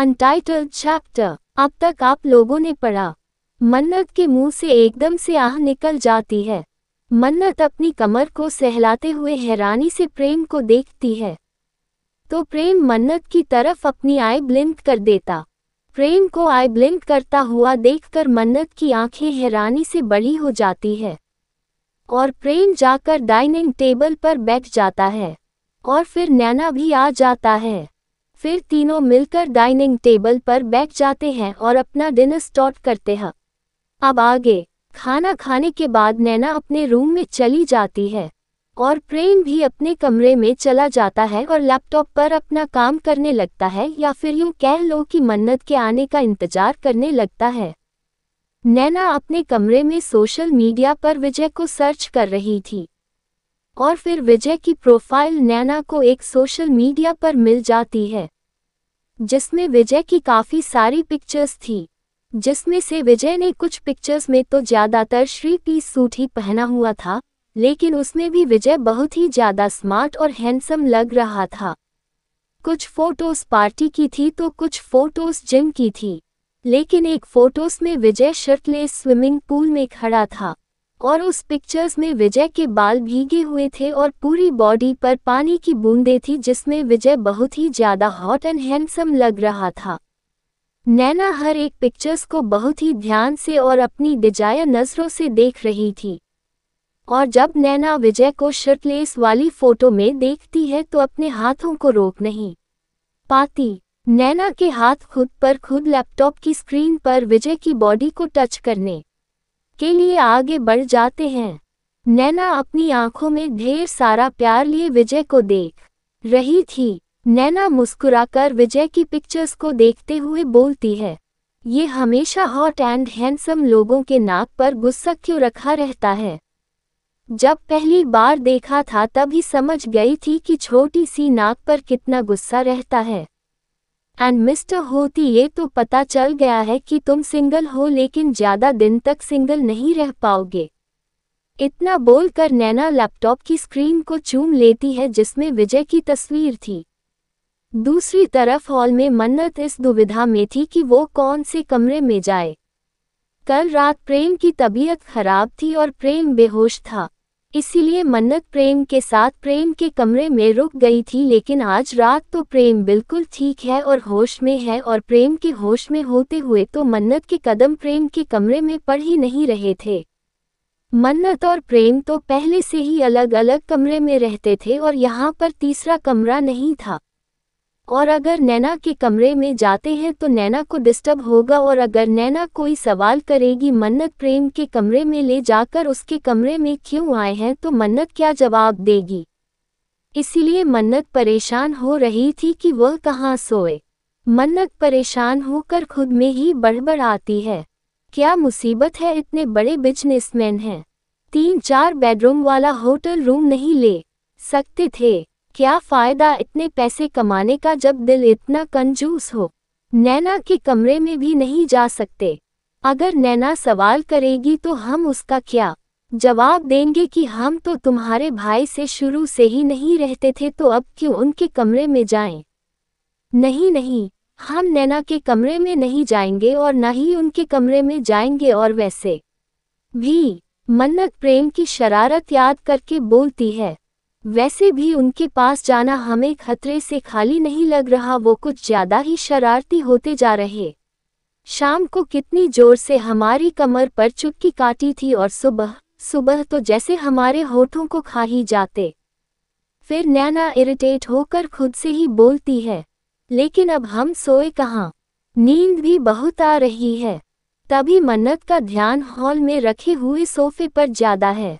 Untitled chapter अब तक आप लोगों ने पढ़ा मन्नत के मुंह से एकदम से आह निकल जाती है मन्नत अपनी कमर को सहलाते हुए हैरानी से प्रेम को देखती है तो प्रेम मन्नत की तरफ अपनी आय ब्लिंक कर देता प्रेम को आई ब्लिंक करता हुआ देखकर मन्नत की आंखें हैरानी से बड़ी हो जाती है और प्रेम जाकर डाइनिंग टेबल पर बैठ जाता है और फिर नैना भी आ जाता है फिर तीनों मिलकर डाइनिंग टेबल पर बैठ जाते हैं और अपना डिनर स्टॉट करते हैं अब आगे खाना खाने के बाद नैना अपने रूम में चली जाती है और प्रेम भी अपने कमरे में चला जाता है और लैपटॉप पर अपना काम करने लगता है या फिर यूं कह लो कि मन्नत के आने का इंतजार करने लगता है नैना अपने कमरे में सोशल मीडिया पर विजय को सर्च कर रही थी और फिर विजय की प्रोफाइल नैना को एक सोशल मीडिया पर मिल जाती है जिसमें विजय की काफ़ी सारी पिक्चर्स थी जिसमें से विजय ने कुछ पिक्चर्स में तो ज़्यादातर श्री पी सूट ही पहना हुआ था लेकिन उसमें भी विजय बहुत ही ज़्यादा स्मार्ट और हैंडसम लग रहा था कुछ फोटोज़ पार्टी की थी तो कुछ फोटोज़ जिम की थी लेकिन एक फोटोज़ में विजय शर्टलेस स्विमिंग पूल में खड़ा था और उस पिक्चर्स में विजय के बाल भीगे हुए थे और पूरी बॉडी पर पानी की बूंदें थी जिसमें विजय बहुत ही ज्यादा हॉट एंड हैंडसम लग रहा था नैना हर एक पिक्चर्स को बहुत ही ध्यान से और अपनी डिजाया नज़रों से देख रही थी और जब नैना विजय को शर्टलेस वाली फोटो में देखती है तो अपने हाथों को रोक नहीं पाती नैना के हाथ खुद पर खुद लैपटॉप की स्क्रीन पर विजय की बॉडी को टच करने के लिए आगे बढ़ जाते हैं नैना अपनी आंखों में ढेर सारा प्यार लिए विजय को देख रही थी नैना मुस्कुराकर विजय की पिक्चर्स को देखते हुए बोलती है ये हमेशा हॉट एंड हैंडसम लोगों के नाक पर गुस्सा क्यों रखा रहता है जब पहली बार देखा था तभी समझ गई थी कि छोटी सी नाक पर कितना गुस्सा रहता है एंड मिस्टर होती ये तो पता चल गया है कि तुम सिंगल हो लेकिन ज्यादा दिन तक सिंगल नहीं रह पाओगे इतना बोलकर नैना लैपटॉप की स्क्रीन को चूम लेती है जिसमें विजय की तस्वीर थी दूसरी तरफ हॉल में मन्नत इस दुविधा में थी कि वो कौन से कमरे में जाए कल रात प्रेम की तबीयत खराब थी और प्रेम बेहोश था इसीलिए मन्नत प्रेम के साथ प्रेम के कमरे में रुक गई थी लेकिन आज रात तो प्रेम बिल्कुल ठीक है और होश में है और प्रेम के होश में होते हुए तो मन्नत के कदम प्रेम के कमरे में पड़ ही नहीं रहे थे मन्नत और प्रेम तो पहले से ही अलग अलग कमरे में रहते थे और यहाँ पर तीसरा कमरा नहीं था और अगर नैना के कमरे में जाते हैं तो नैना को डिस्टर्ब होगा और अगर नैना कोई सवाल करेगी मन्नत प्रेम के कमरे में ले जाकर उसके कमरे में क्यों आए हैं तो मन्नत क्या जवाब देगी इसीलिए मन्नत परेशान हो रही थी कि वह कहाँ सोए मन्नत परेशान होकर खुद में ही बढ़बड़ आती है क्या मुसीबत है इतने बड़े बिजनेसमैन हैं तीन चार बेडरूम वाला होटल रूम नहीं ले सकते थे क्या फ़ायदा इतने पैसे कमाने का जब दिल इतना कंजूस हो नैना के कमरे में भी नहीं जा सकते अगर नैना सवाल करेगी तो हम उसका क्या जवाब देंगे कि हम तो तुम्हारे भाई से शुरू से ही नहीं रहते थे तो अब क्यों उनके कमरे में जाएं? नहीं नहीं हम नैना के कमरे में नहीं जाएंगे और न ही उनके कमरे में जाएंगे और वैसे भी मन्नत प्रेम की शरारत याद करके बोलती है वैसे भी उनके पास जाना हमें खतरे से खाली नहीं लग रहा वो कुछ ज्यादा ही शरारती होते जा रहे शाम को कितनी जोर से हमारी कमर पर चुटकी काटी थी और सुबह सुबह तो जैसे हमारे होठों को खा ही जाते फिर नैना इरिटेट होकर खुद से ही बोलती है लेकिन अब हम सोए कहाँ नींद भी बहुत आ रही है तभी मन्नत का ध्यान हॉल में रखे हुए सोफे पर ज्यादा है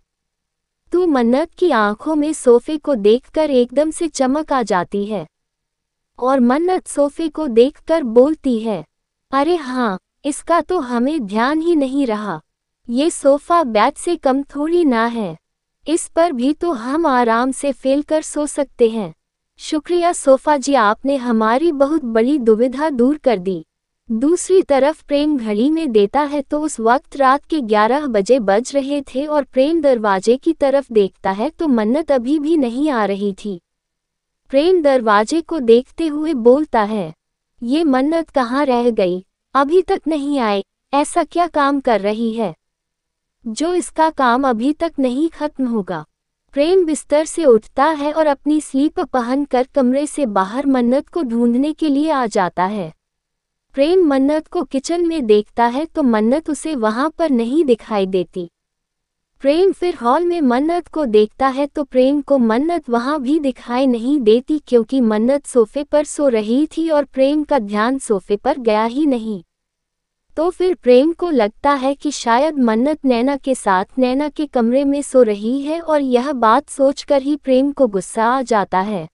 तू मन्नत की आंखों में सोफे को देखकर एकदम से चमक आ जाती है और मन्नत सोफे को देखकर बोलती है अरे हाँ इसका तो हमें ध्यान ही नहीं रहा ये सोफा बैट से कम थोड़ी ना है इस पर भी तो हम आराम से फेल कर सो सकते हैं शुक्रिया सोफा जी आपने हमारी बहुत बड़ी दुविधा दूर कर दी दूसरी तरफ प्रेम घड़ी में देता है तो उस वक्त रात के 11 बजे बज रहे थे और प्रेम दरवाजे की तरफ देखता है तो मन्नत अभी भी नहीं आ रही थी प्रेम दरवाजे को देखते हुए बोलता है ये मन्नत कहाँ रह गई अभी तक नहीं आए ऐसा क्या काम कर रही है जो इसका काम अभी तक नहीं खत्म होगा प्रेम बिस्तर से उठता है और अपनी स्लीप पहनकर कमरे से बाहर मन्नत को ढूंढने के लिए आ जाता है प्रेम मन्नत को किचन में देखता है तो मन्नत उसे वहां पर नहीं दिखाई देती प्रेम फिर हॉल में मन्नत को देखता है तो प्रेम को मन्नत वहां भी दिखाई नहीं देती क्योंकि मन्नत सोफे पर सो रही थी और प्रेम का ध्यान सोफे पर गया ही नहीं तो फिर प्रेम को लगता है कि शायद मन्नत नैना के साथ नैना के कमरे में सो रही है और यह बात सोचकर ही प्रेम को गुस्सा आ जाता है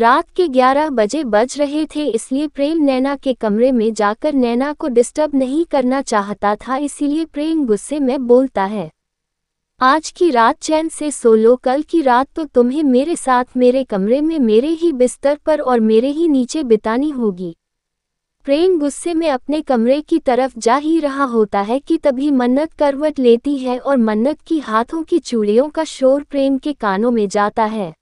रात के 11 बजे बज रहे थे इसलिए प्रेम नैना के कमरे में जाकर नैना को डिस्टर्ब नहीं करना चाहता था इसीलिए प्रेम गुस्से में बोलता है आज की रात चैन से सो लो कल की रात तो तुम्हें मेरे साथ मेरे कमरे में मेरे ही बिस्तर पर और मेरे ही नीचे बितानी होगी प्रेम गुस्से में अपने कमरे की तरफ जा ही रहा होता है कि तभी मन्नत करवट लेती है और मन्नत की हाथों की चूड़ियों का शोर प्रेम के कानों में जाता है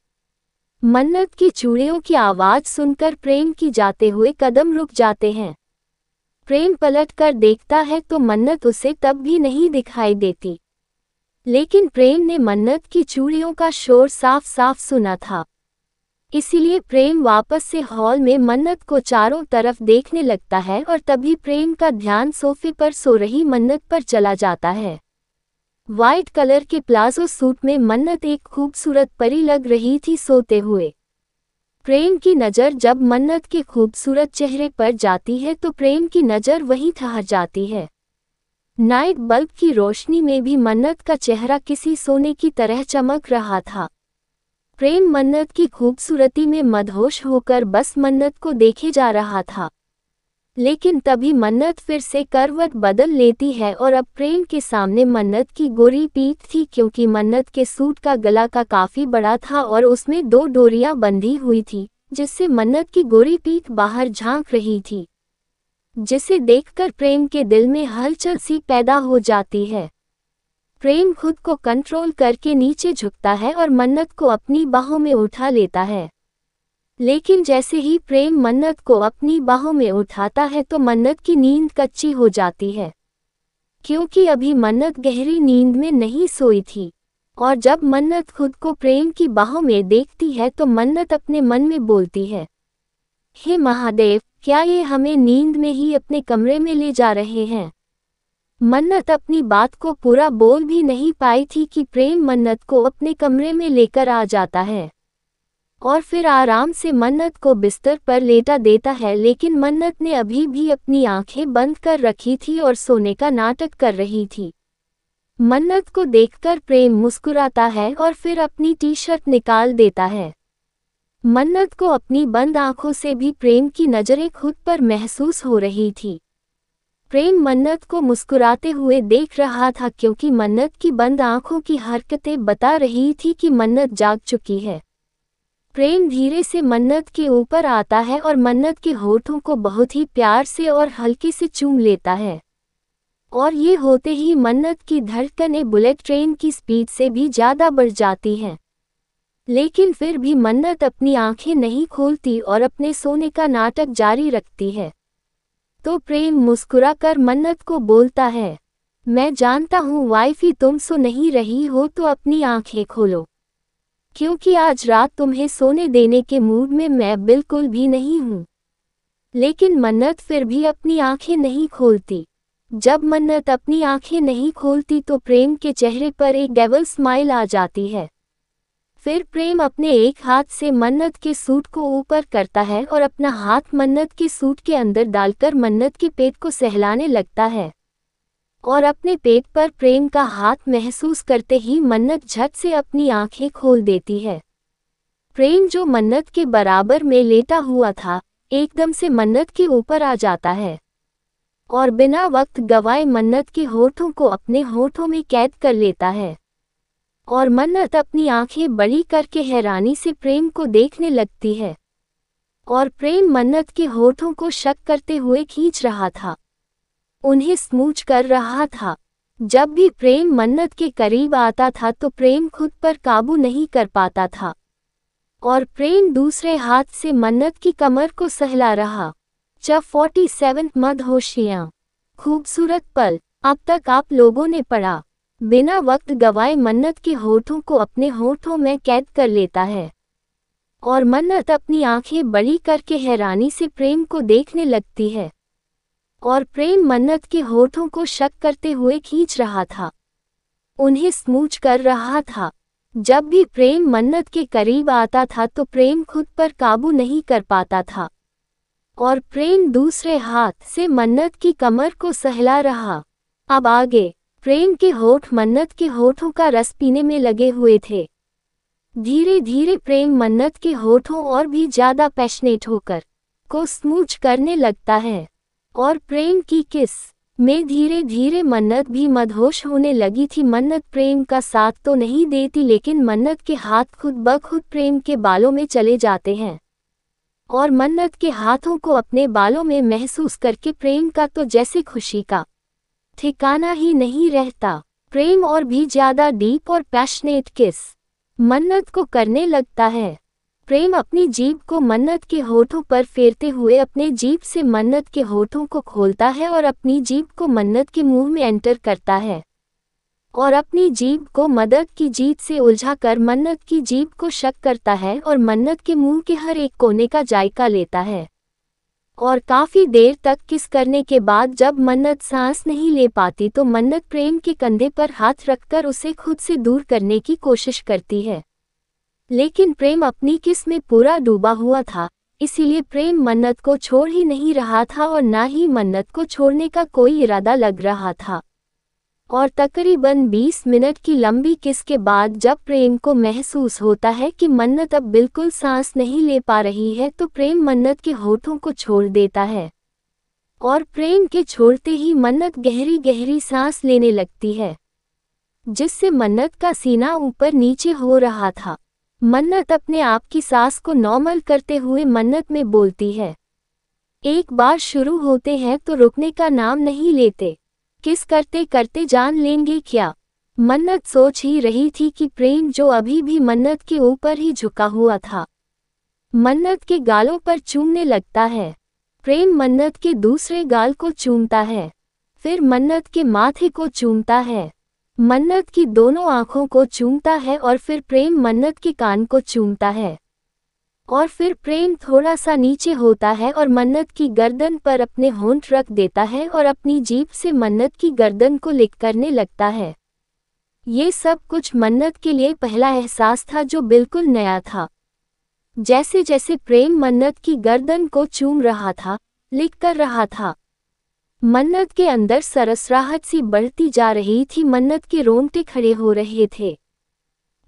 मन्नत की चूड़ियों की आवाज़ सुनकर प्रेम की जाते हुए कदम रुक जाते हैं प्रेम पलट कर देखता है तो मन्नत उसे तब भी नहीं दिखाई देती लेकिन प्रेम ने मन्नत की चूड़ियों का शोर साफ साफ सुना था इसीलिए प्रेम वापस से हॉल में मन्नत को चारों तरफ देखने लगता है और तभी प्रेम का ध्यान सोफे पर सो रही मन्नत पर चला जाता है व्हाइट कलर के प्लाजो सूट में मन्नत एक खूबसूरत परी लग रही थी सोते हुए प्रेम की नज़र जब मन्नत के खूबसूरत चेहरे पर जाती है तो प्रेम की नज़र वहीं ठहर जाती है नाइट बल्ब की रोशनी में भी मन्नत का चेहरा किसी सोने की तरह चमक रहा था प्रेम मन्नत की खूबसूरती में मदहोश होकर बस मन्नत को देखे जा रहा था लेकिन तभी मन्नत फिर से करवट बदल लेती है और अब प्रेम के सामने मन्नत की गोरी पीत थी क्योंकि मन्नत के सूट का गला का काफी बड़ा था और उसमें दो डोरियां बंधी हुई थी जिससे मन्नत की गोरी पीत बाहर झांक रही थी जिसे देखकर प्रेम के दिल में हलचल सी पैदा हो जाती है प्रेम खुद को कंट्रोल करके नीचे झुकता है और मन्नत को अपनी बाहों में उठा लेता है लेकिन जैसे ही प्रेम मन्नत को अपनी बाहों में उठाता है तो मन्नत की नींद कच्ची हो जाती है क्योंकि अभी मन्नत गहरी नींद में नहीं सोई थी और जब मन्नत खुद को प्रेम की बाहों में देखती है तो मन्नत अपने मन में बोलती है हे महादेव क्या ये हमें नींद में ही अपने कमरे में ले जा रहे हैं मन्नत अपनी बात को पूरा बोल भी नहीं पाई थी कि प्रेम मन्नत को अपने कमरे में लेकर आ जाता है और फिर आराम से मन्नत को बिस्तर पर लेटा देता है लेकिन मन्नत ने अभी भी अपनी आंखें बंद कर रखी थी और सोने का नाटक कर रही थी मन्नत को देखकर प्रेम मुस्कुराता है और फिर अपनी टी शर्ट निकाल देता है मन्नत को अपनी बंद आंखों से भी प्रेम की नज़रें खुद पर महसूस हो रही थी प्रेम मन्नत को मुस्कुराते हुए देख रहा था क्योंकि मन्नत की बंद आंखों की हरकतें बता रही थी कि मन्नत जाग चुकी है प्रेम धीरे से मन्नत के ऊपर आता है और मन्नत के होठों को बहुत ही प्यार से और हल्के से चूम लेता है और ये होते ही मन्नत की धड़कनें बुलेट ट्रेन की स्पीड से भी ज़्यादा बढ़ जाती हैं लेकिन फिर भी मन्नत अपनी आंखें नहीं खोलती और अपने सोने का नाटक जारी रखती है तो प्रेम मुस्कुराकर मन्नत को बोलता है मैं जानता हूँ वाइफी तुम सो नहीं रही हो तो अपनी आंखें खोलो क्योंकि आज रात तुम्हें सोने देने के मूड में मैं बिल्कुल भी नहीं हूँ लेकिन मन्नत फिर भी अपनी आंखें नहीं खोलती जब मन्नत अपनी आंखें नहीं खोलती तो प्रेम के चेहरे पर एक डेवल स्माइल आ जाती है फिर प्रेम अपने एक हाथ से मन्नत के सूट को ऊपर करता है और अपना हाथ मन्नत के सूट के अंदर डालकर मन्नत के पेट को सहलाने लगता है और अपने पेट पर प्रेम का हाथ महसूस करते ही मन्नत झट से अपनी आंखें खोल देती है प्रेम जो मन्नत के बराबर में लेटा हुआ था एकदम से मन्नत के ऊपर आ जाता है और बिना वक्त गवाए मन्नत के होठों को अपने होठों में कैद कर लेता है और मन्नत अपनी आंखें बड़ी करके हैरानी से प्रेम को देखने लगती है और प्रेम मन्नत के होठों को शक करते हुए खींच रहा था उन्हें स्मूच कर रहा था जब भी प्रेम मन्नत के करीब आता था तो प्रेम खुद पर काबू नहीं कर पाता था और प्रेम दूसरे हाथ से मन्नत की कमर को सहला रहा च फोर्टी सेवन मद होशियाँ खूबसूरत पल अब तक आप लोगों ने पढ़ा बिना वक्त गवाए मन्नत के होठों को अपने होठों में कैद कर लेता है और मन्नत अपनी आंखें बड़ी करके हैरानी से प्रेम को देखने लगती है और प्रेम मन्नत के होठों को शक करते हुए खींच रहा था उन्हें स्मूच कर रहा था जब भी प्रेम मन्नत के करीब आता था तो प्रेम खुद पर काबू नहीं कर पाता था और प्रेम दूसरे हाथ से मन्नत की कमर को सहला रहा अब आगे प्रेम के होठ मन्नत के होठों का रस पीने में लगे हुए थे धीरे धीरे प्रेम मन्नत के होठों और भी ज्यादा पैशनेट होकर को स्मूच करने लगता है और प्रेम की किस में धीरे धीरे मन्नत भी मदहोश होने लगी थी मन्नत प्रेम का साथ तो नहीं देती लेकिन मन्नत के हाथ खुद ब खुद प्रेम के बालों में चले जाते हैं और मन्नत के हाथों को अपने बालों में महसूस करके प्रेम का तो जैसे खुशी का ठिकाना ही नहीं रहता प्रेम और भी ज्यादा डीप और पैशनेट किस मन्नत को करने लगता है प्रेम अपनी जीभ को मन्नत के होठों पर फेरते हुए अपने जीभ से मन्नत के होठों को खोलता है और अपनी जीभ को मन्नत के मुंह में एंटर करता है और अपनी जीभ को मदद की जीत से उलझा कर मन्नत की जीभ को शक करता है और मन्नत के मुंह के हर एक कोने का जायका लेता है और काफ़ी देर तक किस करने के बाद जब मन्नत सांस नहीं ले पाती तो मन्नत प्रेम के कंधे पर हाथ रखकर उसे खुद से दूर करने की कोशिश करती है लेकिन प्रेम अपनी किस में पूरा डूबा हुआ था इसीलिए प्रेम मन्नत को छोड़ ही नहीं रहा था और ना ही मन्नत को छोड़ने का कोई इरादा लग रहा था और तकरीबन 20 मिनट की लंबी किस के बाद जब प्रेम को महसूस होता है कि मन्नत अब बिल्कुल सांस नहीं ले पा रही है तो प्रेम मन्नत के होठों को छोड़ देता है और प्रेम के छोड़ते ही मन्नत गहरी गहरी सांस लेने लगती है जिससे मन्नत का सीना ऊपर नीचे हो रहा था मन्नत अपने आप की सांस को नॉर्मल करते हुए मन्नत में बोलती है एक बार शुरू होते हैं तो रुकने का नाम नहीं लेते किस करते करते जान लेंगे क्या मन्नत सोच ही रही थी कि प्रेम जो अभी भी मन्नत के ऊपर ही झुका हुआ था मन्नत के गालों पर चूमने लगता है प्रेम मन्नत के दूसरे गाल को चूमता है फिर मन्नत के माथे को चूमता है मन्नत की दोनों आंखों को चूमता है और फिर प्रेम मन्नत के कान को चूमता है और फिर प्रेम थोड़ा सा नीचे होता है और मन्नत की गर्दन पर अपने होंठ रख देता है और अपनी जीप से मन्नत की गर्दन को लिख करने लगता है ये सब कुछ मन्नत के लिए पहला एहसास था जो बिल्कुल नया था जैसे जैसे प्रेम मन्नत की गर्दन को चूम रहा था लिख कर रहा था मन्नत के अंदर सरसराहट सी बढ़ती जा रही थी मन्नत के रोंगटे खड़े हो रहे थे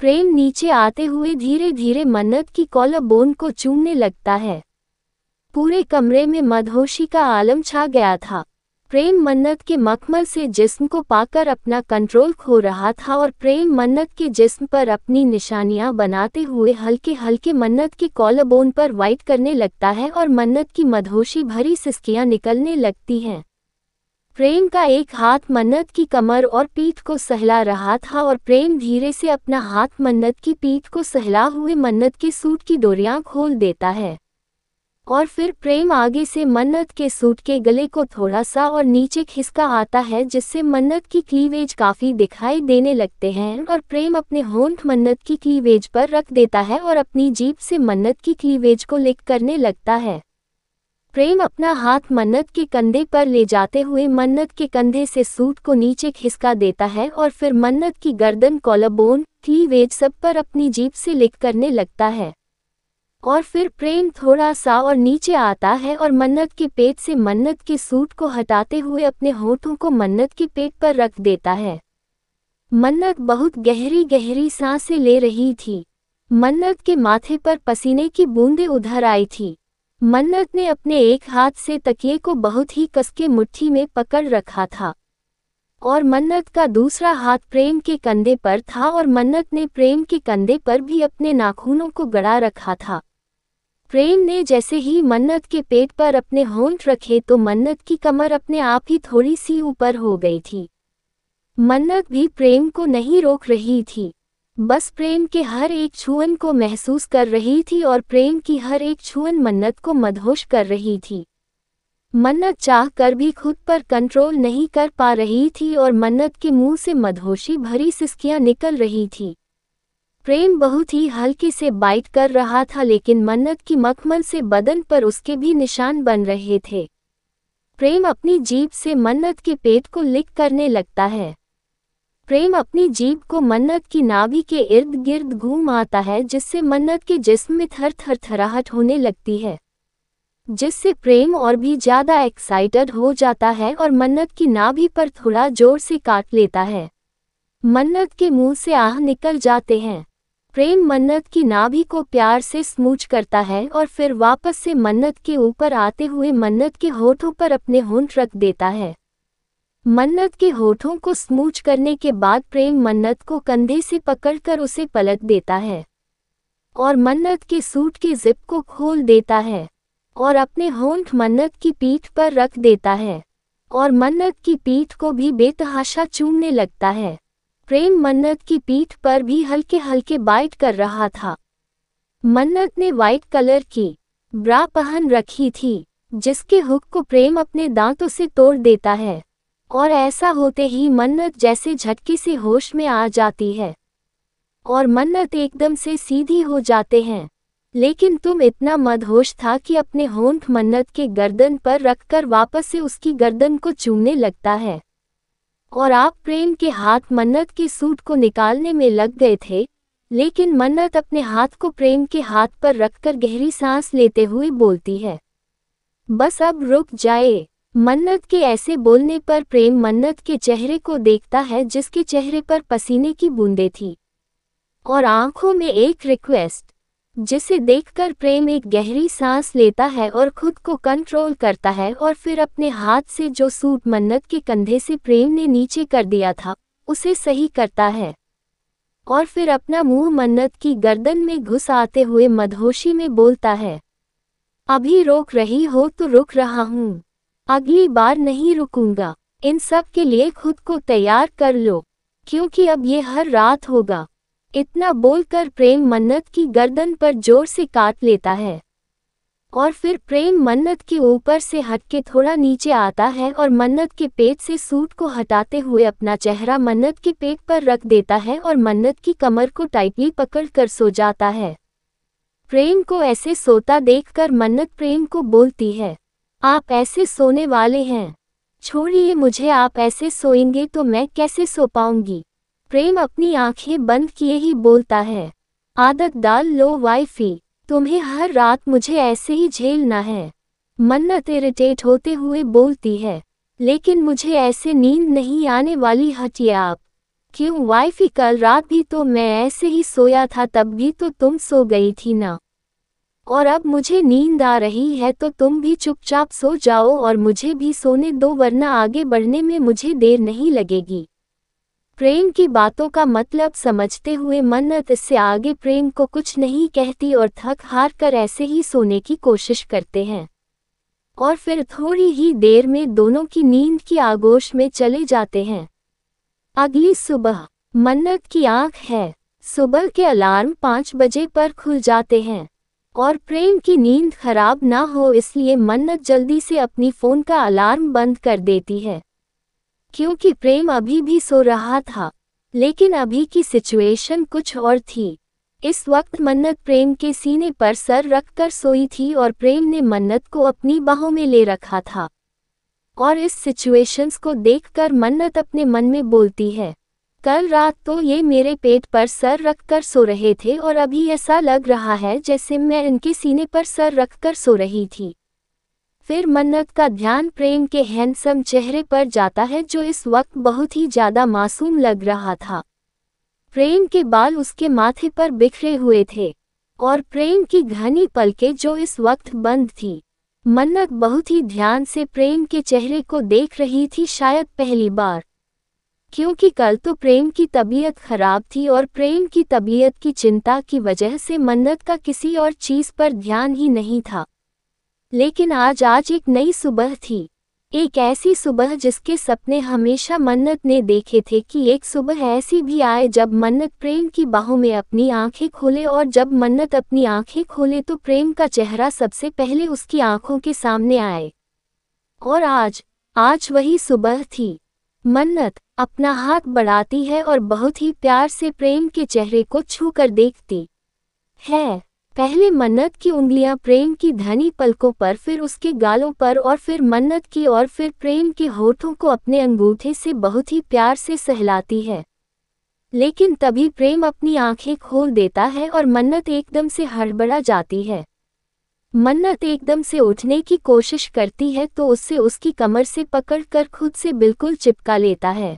प्रेम नीचे आते हुए धीरे धीरे मन्नत की कॉलबोन को चूमने लगता है पूरे कमरे में मदहोशी का आलम छा गया था प्रेम मन्नत के मखमल से जिस्म को पाकर अपना कंट्रोल खो रहा था और प्रेम मन्नत के जिस्म पर अपनी निशानियां बनाते हुए हल्के हल्के मन्नत के कॉलबोन पर वाइट करने लगता है और मन्नत की मधोशी भरी सिस्कियां निकलने लगती हैं प्रेम का एक हाथ मन्नत की कमर और पीठ को सहला रहा था और प्रेम धीरे से अपना हाथ मन्नत की पीठ को सहला हुए मन्नत के सूट की डोरियां खोल देता है और फिर प्रेम आगे से मन्नत के सूट के गले को थोड़ा सा और नीचे खिसका आता है जिससे मन्नत की क्लीवेज काफ़ी दिखाई देने लगते हैं और प्रेम अपने होंठ मन्नत की क्लीवेज पर रख देता है और अपनी जीप से मन्नत की क्लीवेज को लिक करने लगता है प्रेम अपना हाथ मन्नत के कंधे पर ले जाते हुए मन्नत के कंधे से सूट को नीचे खिसका देता है और फिर मन्नत की गर्दन कॉलबोन क्लीवेज सब पर अपनी जीप से लिख करने लगता है और फिर प्रेम थोड़ा सा और नीचे आता है और मन्नत के पेट से मन्नत के सूट को हटाते हुए अपने होठों को मन्नत के पेट पर रख देता है मन्नत बहुत गहरी गहरी सांसें ले रही थी मन्नत के माथे पर पसीने की बूंदें उधर आई थी मन्नत ने अपने एक हाथ से तकिए को बहुत ही कसके मुट्ठी में पकड़ रखा था और मन्नत का दूसरा हाथ प्रेम के कंधे पर था और मन्नत ने प्रेम के कंधे पर भी अपने नाखूनों को गड़ा रखा था प्रेम ने जैसे ही मन्नत के पेट पर अपने होंठ रखे तो मन्नत की कमर अपने आप ही थोड़ी सी ऊपर हो गई थी मन्नत भी प्रेम को नहीं रोक रही थी बस प्रेम के हर एक छुअन को महसूस कर रही थी और प्रेम की हर एक छुअन मन्नत को मदहोश कर रही थी मन्नत चाह कर भी खुद पर कंट्रोल नहीं कर पा रही थी और मन्नत के मुंह से मदहोशी भरी सिस्कियां निकल रही थी प्रेम बहुत ही हल्के से बाइट कर रहा था लेकिन मन्नत की मखमल से बदन पर उसके भी निशान बन रहे थे प्रेम अपनी जीप से मन्नत के पेट को लिक करने लगता है प्रेम अपनी जीभ को मन्नत की नाभि के इर्द गिर्द घूम आता है जिससे मन्नत के जिस्म में थर थर थराहट होने लगती है जिससे प्रेम और भी ज्यादा एक्साइटेड हो जाता है और मन्नत की नाभि पर थोड़ा जोर से काट लेता है मन्नत के मुंह से आह निकल जाते हैं प्रेम मन्नत की नाभि को प्यार से स्मूच करता है और फिर वापस से मन्नत के ऊपर आते हुए मन्नत के होठों पर अपने होंठ रख देता है मन्नत के होठों को स्मूच करने के बाद प्रेम मन्नत को कंधे से पकड़कर उसे पलट देता है और मन्नत के सूट के जिप को खोल देता है और अपने होंठ मन्नत की पीठ पर रख देता है और मन्नत की पीठ को भी बेतहाशा चूमने लगता है प्रेम मन्नत की पीठ पर भी हल्के हल्के बाइट कर रहा था मन्नत ने वाइट कलर की ब्रा पहन रखी थी जिसके हुक को प्रेम अपने दांतों से तोड़ देता है और ऐसा होते ही मन्नत जैसे झटके से होश में आ जाती है और मन्नत एकदम से सीधी हो जाते हैं लेकिन तुम इतना मदहोश था कि अपने होंठ मन्नत के गर्दन पर रखकर वापस से उसकी गर्दन को चूमने लगता है और आप प्रेम के हाथ मन्नत के सूट को निकालने में लग गए थे लेकिन मन्नत अपने हाथ को प्रेम के हाथ पर रखकर गहरी सांस लेते हुए बोलती है बस अब रुक जाए मन्नत के ऐसे बोलने पर प्रेम मन्नत के चेहरे को देखता है जिसके चेहरे पर पसीने की बूंदें थी और आंखों में एक रिक्वेस्ट जिसे देखकर प्रेम एक गहरी सांस लेता है और खुद को कंट्रोल करता है और फिर अपने हाथ से जो सूट मन्नत के कंधे से प्रेम ने नीचे कर दिया था उसे सही करता है और फिर अपना मुंह मन्नत की गर्दन में घुस आते हुए मदहोशी में बोलता है अभी रोक रही हो तो रुक रहा हूँ अगली बार नहीं रुकूंगा इन सब के लिए खुद को तैयार कर लो क्योंकि अब ये हर रात होगा इतना बोलकर प्रेम मन्नत की गर्दन पर जोर से काट लेता है और फिर प्रेम मन्नत के ऊपर से हटके थोड़ा नीचे आता है और मन्नत के पेट से सूट को हटाते हुए अपना चेहरा मन्नत के पेट पर रख देता है और मन्नत की कमर को टाइटली पकड़ कर सो जाता है प्रेम को ऐसे सोता देखकर मन्नत प्रेम को बोलती है आप ऐसे सोने वाले हैं छोड़िए मुझे आप ऐसे सोएंगे तो मैं कैसे सो पाऊंगी प्रेम अपनी आंखें बंद किए ही बोलता है आदत डाल लो वाइफी तुम्हें हर रात मुझे ऐसे ही झेलना है मन्नत इरिटेट होते हुए बोलती है लेकिन मुझे ऐसे नींद नहीं आने वाली हटिए आप क्यों वाइफी कल रात भी तो मैं ऐसे ही सोया था तब भी तो तुम सो गई थी ना और अब मुझे नींद आ रही है तो तुम भी चुपचाप सो जाओ और मुझे भी सोने दो वरना आगे बढ़ने में मुझे देर नहीं लगेगी प्रेम की बातों का मतलब समझते हुए मन्नत इससे आगे प्रेम को कुछ नहीं कहती और थक हार कर ऐसे ही सोने की कोशिश करते हैं और फिर थोड़ी ही देर में दोनों की नींद की आगोश में चले जाते हैं अगली सुबह मन्नत की आंख है सुबह के अलार्म पाँच बजे पर खुल जाते हैं और प्रेम की नींद खराब ना हो इसलिए मन्नत जल्दी से अपनी फ़ोन का अलार्म बंद कर देती है क्योंकि प्रेम अभी भी सो रहा था लेकिन अभी की सिचुएशन कुछ और थी इस वक्त मन्नत प्रेम के सीने पर सर रखकर सोई थी और प्रेम ने मन्नत को अपनी बाहों में ले रखा था और इस सिचुएशंस को देखकर मन्नत अपने मन में बोलती है कल रात तो ये मेरे पेट पर सर रखकर सो रहे थे और अभी ऐसा लग रहा है जैसे मैं इनके सीने पर सर रखकर सो रही थी फिर मन्नत का ध्यान प्रेम के हैंडसम चेहरे पर जाता है जो इस वक्त बहुत ही ज़्यादा मासूम लग रहा था प्रेम के बाल उसके माथे पर बिखरे हुए थे और प्रेम की घनी पलके जो इस वक्त बंद थी मन्नत बहुत ही ध्यान से प्रेम के चेहरे को देख रही थी शायद पहली बार क्योंकि कल तो प्रेम की तबीयत खराब थी और प्रेम की तबीयत की चिंता की वजह से मन्नत का किसी और चीज़ पर ध्यान ही नहीं था लेकिन आज आज एक नई सुबह थी एक ऐसी सुबह जिसके सपने हमेशा मन्नत ने देखे थे कि एक सुबह ऐसी भी आए जब मन्नत प्रेम की बाहों में अपनी आंखें खोले और जब मन्नत अपनी आंखें खोले तो प्रेम का चेहरा सबसे पहले उसकी आंखों के सामने आए और आज आज वही सुबह थी मन्नत अपना हाथ बढ़ाती है और बहुत ही प्यार से प्रेम के चेहरे को छू कर देखती है पहले मन्नत की उंगलियां प्रेम की धनी पलकों पर फिर उसके गालों पर और फिर मन्नत की और फिर प्रेम के होठों को अपने अंगूठे से बहुत ही प्यार से सहलाती है लेकिन तभी प्रेम अपनी आंखें खोल देता है और मन्नत एकदम से हड़बड़ा जाती है मन्नत एकदम से उठने की कोशिश करती है तो उससे उसकी कमर से पकड़कर खुद से बिल्कुल चिपका लेता है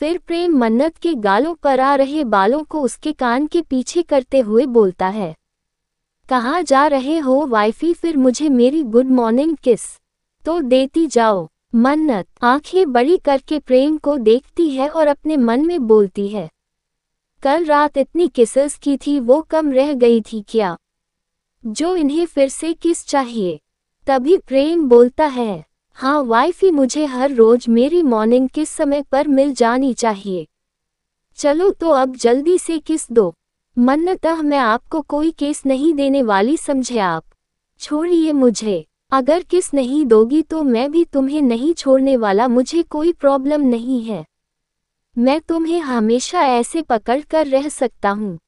फिर प्रेम मन्नत के गालों पर आ रहे बालों को उसके कान के पीछे करते हुए बोलता है कहाँ जा रहे हो वाइफी फिर मुझे मेरी गुड मॉर्निंग किस तो देती जाओ मन्नत आंखें बड़ी करके प्रेम को देखती है और अपने मन में बोलती है कल रात इतनी किसेस की थी वो कम रह गई थी क्या जो इन्हें फिर से किस चाहिए तभी प्रेम बोलता है हाँ वाइफी मुझे हर रोज मेरी मॉर्निंग किस समय पर मिल जानी चाहिए चलो तो अब जल्दी से किस दो मन्नतः मैं आपको कोई केस नहीं देने वाली समझे आप छोड़िए मुझे अगर किस नहीं दोगी तो मैं भी तुम्हें नहीं छोड़ने वाला मुझे कोई प्रॉब्लम नहीं है मैं तुम्हें हमेशा ऐसे पकड़ कर रह सकता हूँ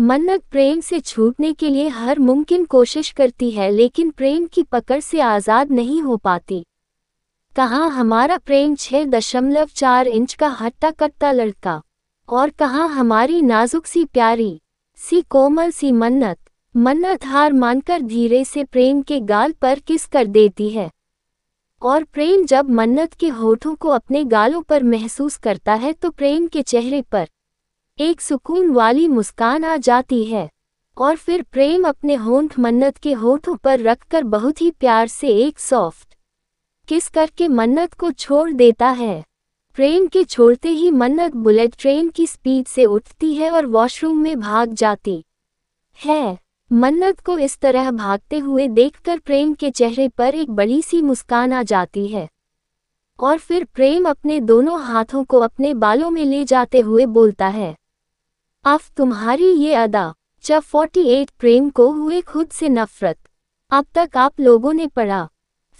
मन्नत प्रेम से छूटने के लिए हर मुमकिन कोशिश करती है लेकिन प्रेम की पकड़ से आज़ाद नहीं हो पाती कहा हमारा प्रेम छह दशमलव चार इंच का हट्टा कट्टा लड़का और कहाँ हमारी नाजुक सी प्यारी सी कोमल सी मन्नत मन्नत हार मानकर धीरे से प्रेम के गाल पर किस कर देती है और प्रेम जब मन्नत के होठों को अपने गालों पर महसूस करता है तो प्रेम के चेहरे पर एक सुकून वाली मुस्कान आ जाती है और फिर प्रेम अपने होंठ मन्नत के होठों पर रखकर बहुत ही प्यार से एक सॉफ्ट किस करके मन्नत को छोड़ देता है ट्रेन के छोड़ते ही मन्नत बुलेट ट्रेन की स्पीड से उठती है और वॉशरूम में भाग जाती है मन्नत को इस तरह भागते हुए देखकर प्रेम के चेहरे पर एक बड़ी सी मुस्कान आ जाती है और फिर प्रेम अपने दोनों हाथों को अपने बालों में ले जाते हुए बोलता है अफ तुम्हारी ये अदा च 48 प्रेम को हुए खुद से नफरत अब तक आप लोगों ने पढ़ा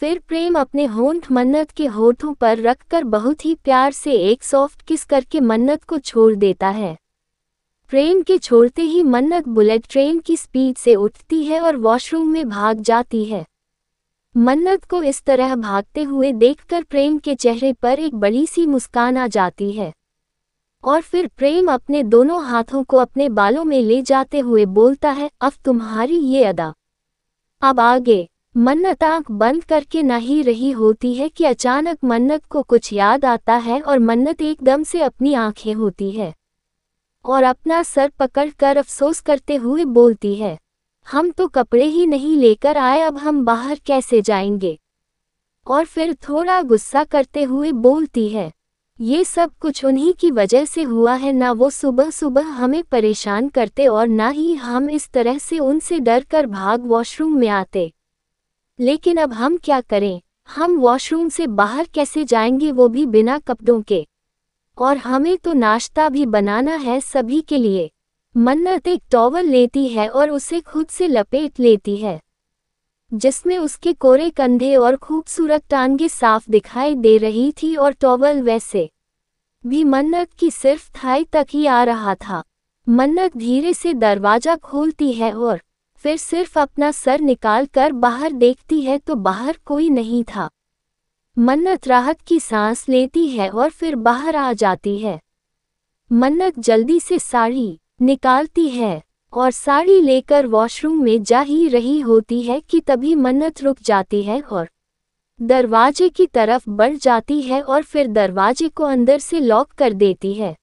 फिर प्रेम अपने होंठ मन्नत के होठों पर रखकर बहुत ही प्यार से एक सॉफ्ट किस करके मन्नत को छोड़ देता है प्रेम के छोड़ते ही मन्नत बुलेट ट्रेन की स्पीड से उठती है और वॉशरूम में भाग जाती है मन्नत को इस तरह भागते हुए देखकर प्रेम के चेहरे पर एक बड़ी सी मुस्कान आ जाती है और फिर प्रेम अपने दोनों हाथों को अपने बालों में ले जाते हुए बोलता है अब तुम्हारी ये अदा अब आगे मन्नत आंख बंद करके नहीं रही होती है कि अचानक मन्नत को कुछ याद आता है और मन्नत एकदम से अपनी आंखें होती है और अपना सर पकड़कर अफसोस करते हुए बोलती है हम तो कपड़े ही नहीं लेकर आए अब हम बाहर कैसे जाएंगे और फिर थोड़ा गुस्सा करते हुए बोलती है ये सब कुछ उन्हीं की वजह से हुआ है ना वो सुबह सुबह हमें परेशान करते और ना ही हम इस तरह से उनसे डर कर भाग वॉशरूम में आते लेकिन अब हम क्या करें हम वॉशरूम से बाहर कैसे जाएंगे वो भी बिना कपड़ों के और हमें तो नाश्ता भी बनाना है सभी के लिए मन्नत एक टॉवल लेती है और उसे खुद से लपेट लेती है जिसमें उसके कोरे कंधे और खूबसूरत टांगे साफ दिखाई दे रही थी और टॉवल वैसे भी मन्नत की सिर्फ थाई तक ही आ रहा था मन्नत धीरे से दरवाज़ा खोलती है और फिर सिर्फ अपना सर निकाल कर बाहर देखती है तो बाहर कोई नहीं था मन्नत राहत की सांस लेती है और फिर बाहर आ जाती है मन्नत जल्दी से साड़ी निकालती है और साड़ी लेकर वॉशरूम में जा ही रही होती है कि तभी मन्नत रुक जाती है और दरवाजे की तरफ बढ़ जाती है और फिर दरवाजे को अंदर से लॉक कर देती है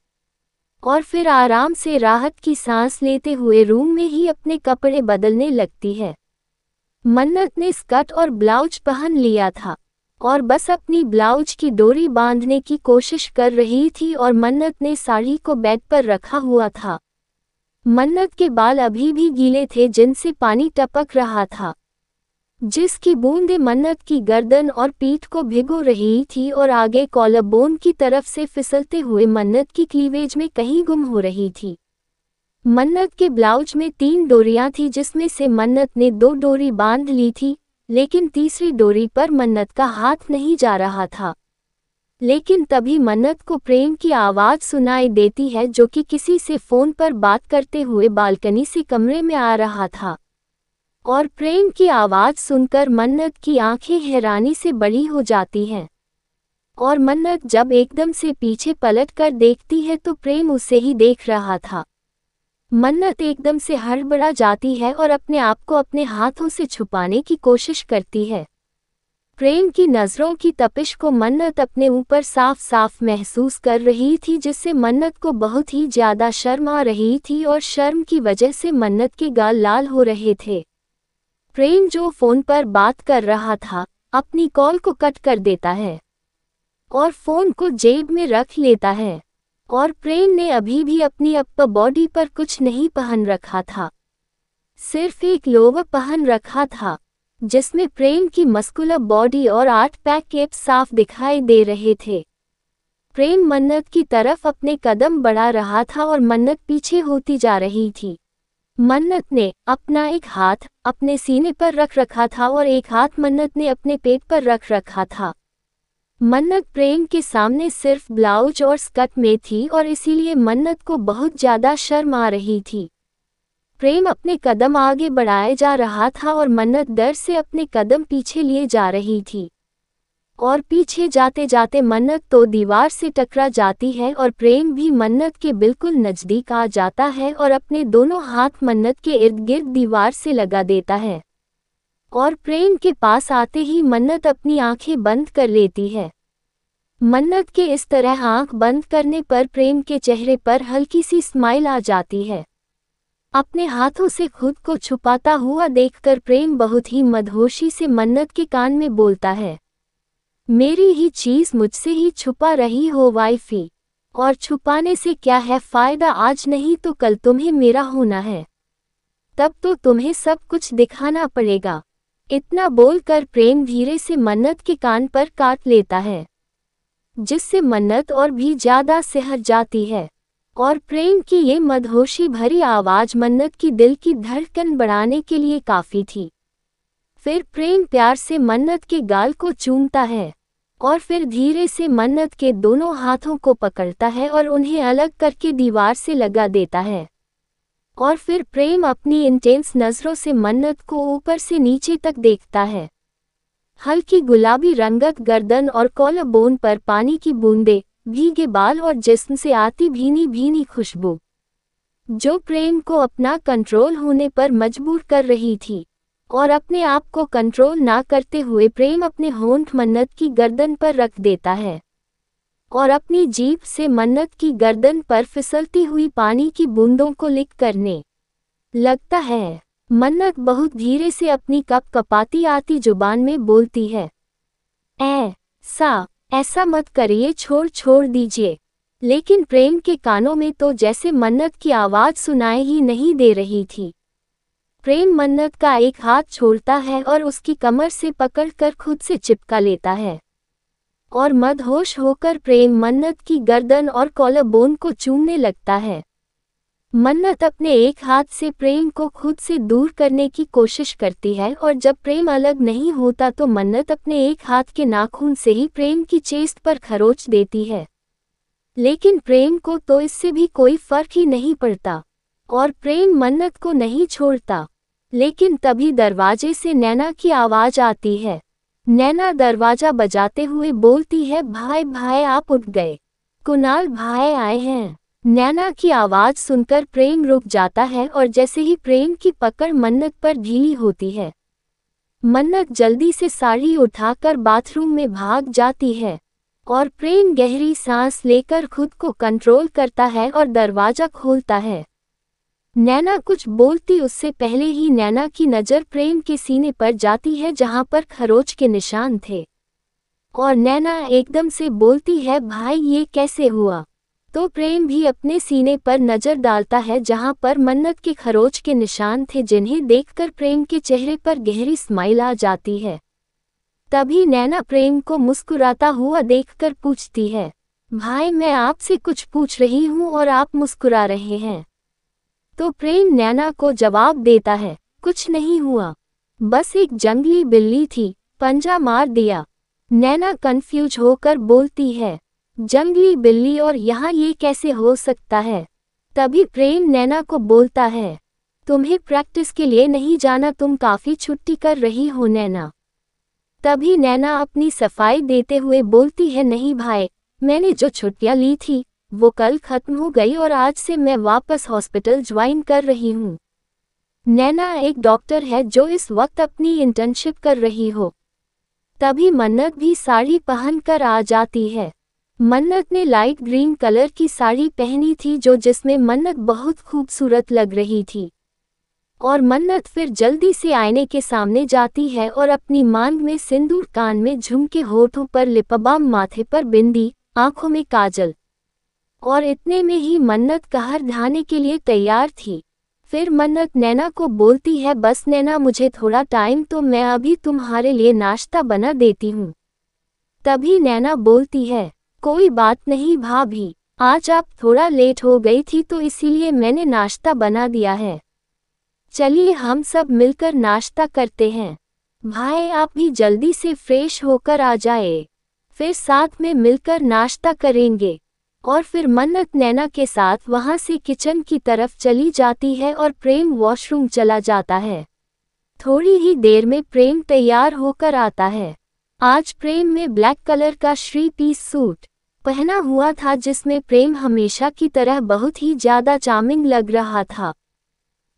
और फिर आराम से राहत की सांस लेते हुए रूम में ही अपने कपड़े बदलने लगती है मन्नत ने स्कर्ट और ब्लाउज पहन लिया था और बस अपनी ब्लाउज की डोरी बांधने की कोशिश कर रही थी और मन्नत ने साड़ी को बेड पर रखा हुआ था मन्नत के बाल अभी भी गीले थे जिनसे पानी टपक रहा था जिसकी बूंदे मन्नत की गर्दन और पीठ को भिगो रही थी और आगे कॉलबोन की तरफ से फिसलते हुए मन्नत की क्लीवेज में कहीं गुम हो रही थी मन्नत के ब्लाउज में तीन डोरियां थी जिसमें से मन्नत ने दो डोरी बांध ली थी लेकिन तीसरी डोरी पर मन्नत का हाथ नहीं जा रहा था लेकिन तभी मन्नत को प्रेम की आवाज़ सुनाई देती है जो कि किसी से फ़ोन पर बात करते हुए बालकनी से कमरे में आ रहा था और प्रेम की आवाज़ सुनकर मन्नत की आंखें हैरानी से बड़ी हो जाती हैं और मन्नत जब एकदम से पीछे पलट कर देखती है तो प्रेम उसे ही देख रहा था मन्नत एकदम से हड़बड़ा जाती है और अपने आप को अपने हाथों से छुपाने की कोशिश करती है प्रेम की नज़रों की तपिश को मन्नत अपने ऊपर साफ साफ महसूस कर रही थी जिससे मन्नत को बहुत ही ज़्यादा शर्म आ रही थी और शर्म की वजह से मन्नत के गाल लाल हो रहे थे प्रेम जो फोन पर बात कर रहा था अपनी कॉल को कट कर देता है और फोन को जेब में रख लेता है और प्रेम ने अभी भी अपनी अप बॉडी पर कुछ नहीं पहन रखा था सिर्फ एक लोवर पहन रखा था जिसमें प्रेम की मस्कुलर बॉडी और आठ पैक केप साफ दिखाई दे रहे थे प्रेम मन्नत की तरफ अपने कदम बढ़ा रहा था और मन्नत पीछे होती जा रही थी मन्नत ने अपना एक हाथ अपने सीने पर रख रखा था और एक हाथ मन्नत ने अपने पेट पर रख रखा था मन्नत प्रेम के सामने सिर्फ ब्लाउज और स्कर्ट में थी और इसीलिए मन्नत को बहुत ज़्यादा शर्म आ रही थी प्रेम अपने कदम आगे बढ़ाए जा रहा था और मन्नत डर से अपने कदम पीछे लिए जा रही थी और पीछे जाते जाते मन्नत तो दीवार से टकरा जाती है और प्रेम भी मन्नत के बिल्कुल नज़दीक आ जाता है और अपने दोनों हाथ मन्नत के इर्द गिर्द दीवार से लगा देता है और प्रेम के पास आते ही मन्नत अपनी आंखें बंद कर लेती है मन्नत के इस तरह आंख बंद करने पर प्रेम के चेहरे पर हल्की सी स्माइल आ जाती है अपने हाथों से खुद को छुपाता हुआ देखकर प्रेम बहुत ही मदहोशी से मन्नत के कान में बोलता है मेरी ही चीज मुझसे ही छुपा रही हो वाइफी और छुपाने से क्या है फायदा आज नहीं तो कल तुम्हें मेरा होना है तब तो तुम्हें सब कुछ दिखाना पड़ेगा इतना बोलकर प्रेम धीरे से मन्नत के कान पर काट लेता है जिससे मन्नत और भी ज्यादा सहर जाती है और प्रेम की ये मदहोशी भरी आवाज मन्नत की दिल की धड़कन बढ़ाने के लिए काफी थी फिर प्रेम प्यार से मन्नत के गाल को चूमता है और फिर धीरे से मन्नत के दोनों हाथों को पकड़ता है और उन्हें अलग करके दीवार से लगा देता है और फिर प्रेम अपनी इंटेंस नज़रों से मन्नत को ऊपर से नीचे तक देखता है हल्की गुलाबी रंगत गर्दन और कॉलर बोन पर पानी की बूंदे भीगे बाल और जिस्म से आती भीनी भीनी खुशबू जो प्रेम को अपना कंट्रोल होने पर मजबूर कर रही थी और अपने आप को कंट्रोल ना करते हुए प्रेम अपने होंठ मन्नत की गर्दन पर रख देता है और अपनी जीप से मन्नत की गर्दन पर फिसलती हुई पानी की बूंदों को लिख करने लगता है मन्नत बहुत धीरे से अपनी कप कपाती आती जुबान में बोलती है ए सा ऐसा मत करिए छोड़ छोड़ दीजिए लेकिन प्रेम के कानों में तो जैसे मन्नत की आवाज़ सुनाई ही नहीं दे रही थी प्रेम मन्नत का एक हाथ छोड़ता है और उसकी कमर से पकड़कर खुद से चिपका लेता है और मदहोश होकर प्रेम मन्नत की गर्दन और कॉलबोन को चूमने लगता है मन्नत अपने एक हाथ से प्रेम को खुद से दूर करने की कोशिश करती है और जब प्रेम अलग नहीं होता तो मन्नत अपने एक हाथ के नाखून से ही प्रेम की चेस्ट पर खरोच देती है लेकिन प्रेम को तो इससे भी कोई फर्क ही नहीं पड़ता और प्रेम मन्नत को नहीं छोड़ता लेकिन तभी दरवाजे से नैना की आवाज आती है नैना दरवाजा बजाते हुए बोलती है भाई भाई आप उठ गए कुणाल भाई आए हैं नैना की आवाज सुनकर प्रेम रुक जाता है और जैसे ही प्रेम की पकड़ मन्नत पर ढीली होती है मन्नत जल्दी से साड़ी उठाकर बाथरूम में भाग जाती है और प्रेम गहरी सांस लेकर खुद को कंट्रोल करता है और दरवाजा खोलता है नैना कुछ बोलती उससे पहले ही नैना की नज़र प्रेम के सीने पर जाती है जहां पर खरोच के निशान थे और नैना एकदम से बोलती है भाई ये कैसे हुआ तो प्रेम भी अपने सीने पर नज़र डालता है जहां पर मन्नत के खरोच के निशान थे जिन्हें देखकर प्रेम के चेहरे पर गहरी स्माइल आ जाती है तभी नैना प्रेम को मुस्कुराता हुआ देखकर पूछती है भाई मैं आपसे कुछ पूछ रही हूँ और आप मुस्कुरा रहे हैं तो प्रेम नैना को जवाब देता है कुछ नहीं हुआ बस एक जंगली बिल्ली थी पंजा मार दिया नैना कंफ्यूज होकर बोलती है जंगली बिल्ली और यहाँ ये कैसे हो सकता है तभी प्रेम नैना को बोलता है तुम्हें प्रैक्टिस के लिए नहीं जाना तुम काफ़ी छुट्टी कर रही हो नैना तभी नैना अपनी सफाई देते हुए बोलती है नहीं भाई मैंने जो छुट्टियाँ ली थी वो कल खत्म हो गई और आज से मैं वापस हॉस्पिटल ज्वाइन कर रही हूँ नैना एक डॉक्टर है जो इस वक्त अपनी इंटर्नशिप कर रही हो तभी मन्नत भी साड़ी पहन कर आ जाती है मन्नत ने लाइट ग्रीन कलर की साड़ी पहनी थी जो जिसमें मन्नत बहुत खूबसूरत लग रही थी और मन्नत फिर जल्दी से आईने के सामने जाती है और अपनी मांग में सिंदूर कान में झुमके होठों पर लिपबाम माथे पर बिंदी आंखों में काजल और इतने में ही मन्नत कहर धाने के लिए तैयार थी फिर मन्नत नैना को बोलती है बस नैना मुझे थोड़ा टाइम तो मैं अभी तुम्हारे लिए नाश्ता बना देती हूँ तभी नैना बोलती है कोई बात नहीं भाभी आज आप थोड़ा लेट हो गई थी तो इसीलिए मैंने नाश्ता बना दिया है चलिए हम सब मिलकर नाश्ता करते हैं भाई आप भी जल्दी से फ्रेश होकर आ जाए फिर साथ में मिलकर नाश्ता करेंगे और फिर मन्नत नैना के साथ वहां से किचन की तरफ चली जाती है और प्रेम वॉशरूम चला जाता है थोड़ी ही देर में प्रेम तैयार होकर आता है आज प्रेम में ब्लैक कलर का श्री पीस सूट पहना हुआ था जिसमें प्रेम हमेशा की तरह बहुत ही ज्यादा चार्मिंग लग रहा था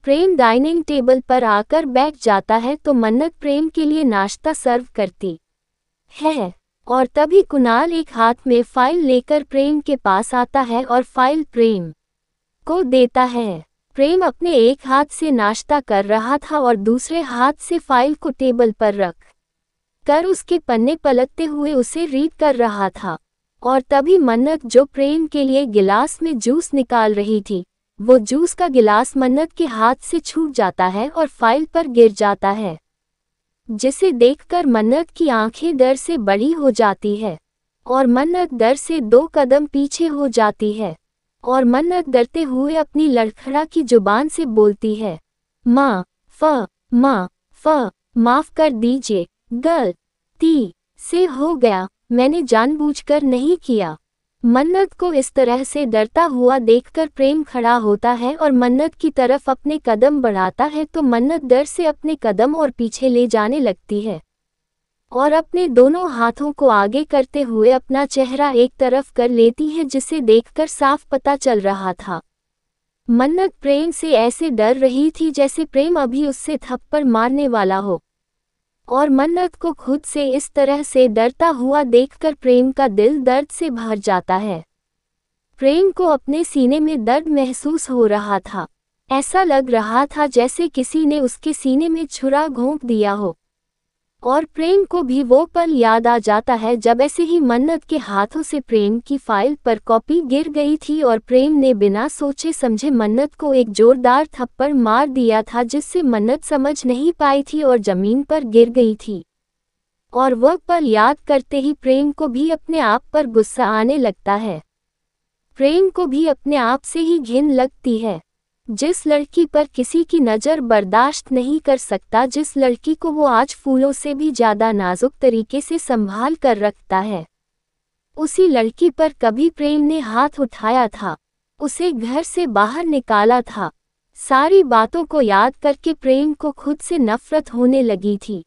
प्रेम डाइनिंग टेबल पर आकर बैठ जाता है तो मन्नत प्रेम के लिए नाश्ता सर्व करती है और तभी कुणाल एक हाथ में फाइल लेकर प्रेम के पास आता है और फाइल प्रेम को देता है प्रेम अपने एक हाथ से नाश्ता कर रहा था और दूसरे हाथ से फाइल को टेबल पर रख कर उसके पन्ने पलटते हुए उसे रीड कर रहा था और तभी मन्नत जो प्रेम के लिए गिलास में जूस निकाल रही थी वो जूस का गिलास मन्नत के हाथ से छूट जाता है और फाइल पर गिर जाता है जिसे देखकर मन्नत की आंखें डर से बड़ी हो जाती है और मन्नत डर से दो कदम पीछे हो जाती है और मन्नत डरते हुए अपनी लड़खड़ा की जुबान से बोलती है माँ फ माँ फ माफ कर दीजिए गल ती से हो गया मैंने जानबूझकर नहीं किया मन्नत को इस तरह से डरता हुआ देखकर प्रेम खड़ा होता है और मन्नत की तरफ अपने कदम बढ़ाता है तो मन्नत डर से अपने कदम और पीछे ले जाने लगती है और अपने दोनों हाथों को आगे करते हुए अपना चेहरा एक तरफ कर लेती है जिसे देखकर साफ पता चल रहा था मन्नत प्रेम से ऐसे डर रही थी जैसे प्रेम अभी उससे थप्पड़ मारने वाला हो और मन्नत को खुद से इस तरह से डरता हुआ देखकर प्रेम का दिल दर्द से भर जाता है प्रेम को अपने सीने में दर्द महसूस हो रहा था ऐसा लग रहा था जैसे किसी ने उसके सीने में छुरा घोंप दिया हो और प्रेम को भी वो पल याद आ जाता है जब ऐसे ही मन्नत के हाथों से प्रेम की फाइल पर कॉपी गिर गई थी और प्रेम ने बिना सोचे समझे मन्नत को एक जोरदार थप्पड़ मार दिया था जिससे मन्नत समझ नहीं पाई थी और जमीन पर गिर गई थी और वह पल याद करते ही प्रेम को भी अपने आप पर गुस्सा आने लगता है प्रेम को भी अपने आप से ही घिन लगती है जिस लड़की पर किसी की नज़र बर्दाश्त नहीं कर सकता जिस लड़की को वो आज फूलों से भी ज़्यादा नाजुक तरीके से संभाल कर रखता है उसी लड़की पर कभी प्रेम ने हाथ उठाया था उसे घर से बाहर निकाला था सारी बातों को याद करके प्रेम को खुद से नफरत होने लगी थी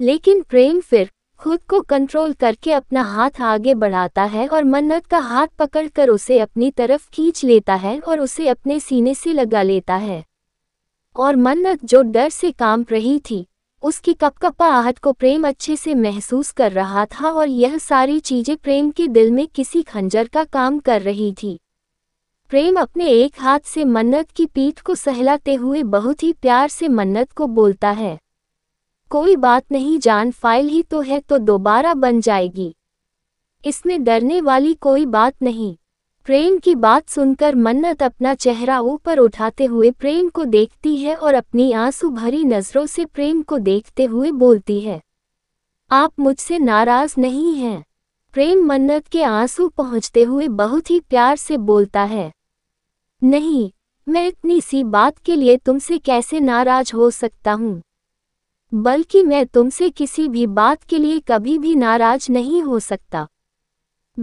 लेकिन प्रेम फिर खुद को कंट्रोल करके अपना हाथ आगे बढ़ाता है और मन्नत का हाथ पकड़कर उसे अपनी तरफ खींच लेता है और उसे अपने सीने से लगा लेता है और मन्नत जो डर से कांप रही थी उसकी कपकपा आहट को प्रेम अच्छे से महसूस कर रहा था और यह सारी चीजें प्रेम के दिल में किसी खंजर का काम कर रही थी प्रेम अपने एक हाथ से मन्नत की पीठ को सहलाते हुए बहुत ही प्यार से मन्नत को बोलता है कोई बात नहीं जान फाइल ही तो है तो दोबारा बन जाएगी इसमें डरने वाली कोई बात नहीं प्रेम की बात सुनकर मन्नत अपना चेहरा ऊपर उठाते हुए प्रेम को देखती है और अपनी आंसू भरी नज़रों से प्रेम को देखते हुए बोलती है आप मुझसे नाराज नहीं हैं प्रेम मन्नत के आंसू पहुंचते हुए बहुत ही प्यार से बोलता है नहीं मैं इतनी सी बात के लिए तुमसे कैसे नाराज हो सकता हूँ बल्कि मैं तुमसे किसी भी बात के लिए कभी भी नाराज नहीं हो सकता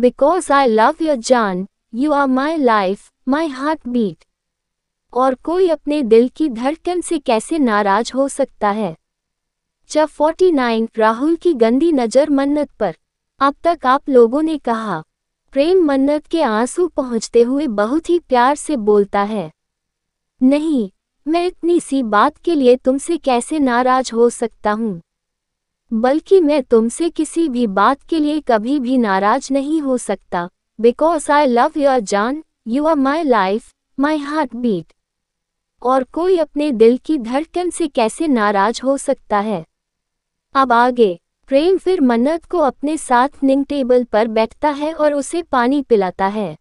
बिकॉज आई लव योर जान you are my life my heartbeat और कोई अपने दिल की धड़कन से कैसे नाराज हो सकता है जब 49 राहुल की गंदी नज़र मन्नत पर अब तक आप लोगों ने कहा प्रेम मन्नत के आंसू पहुंचते हुए बहुत ही प्यार से बोलता है नहीं मैं इतनी सी बात के लिए तुमसे कैसे नाराज हो सकता हूँ बल्कि मैं तुमसे किसी भी बात के लिए कभी भी नाराज नहीं हो सकता बिकॉज आई लव योर जान you are my life my heartbeat और कोई अपने दिल की धड़कन से कैसे नाराज हो सकता है अब आगे प्रेम फिर मन्नत को अपने साथ निंग टेबल पर बैठता है और उसे पानी पिलाता है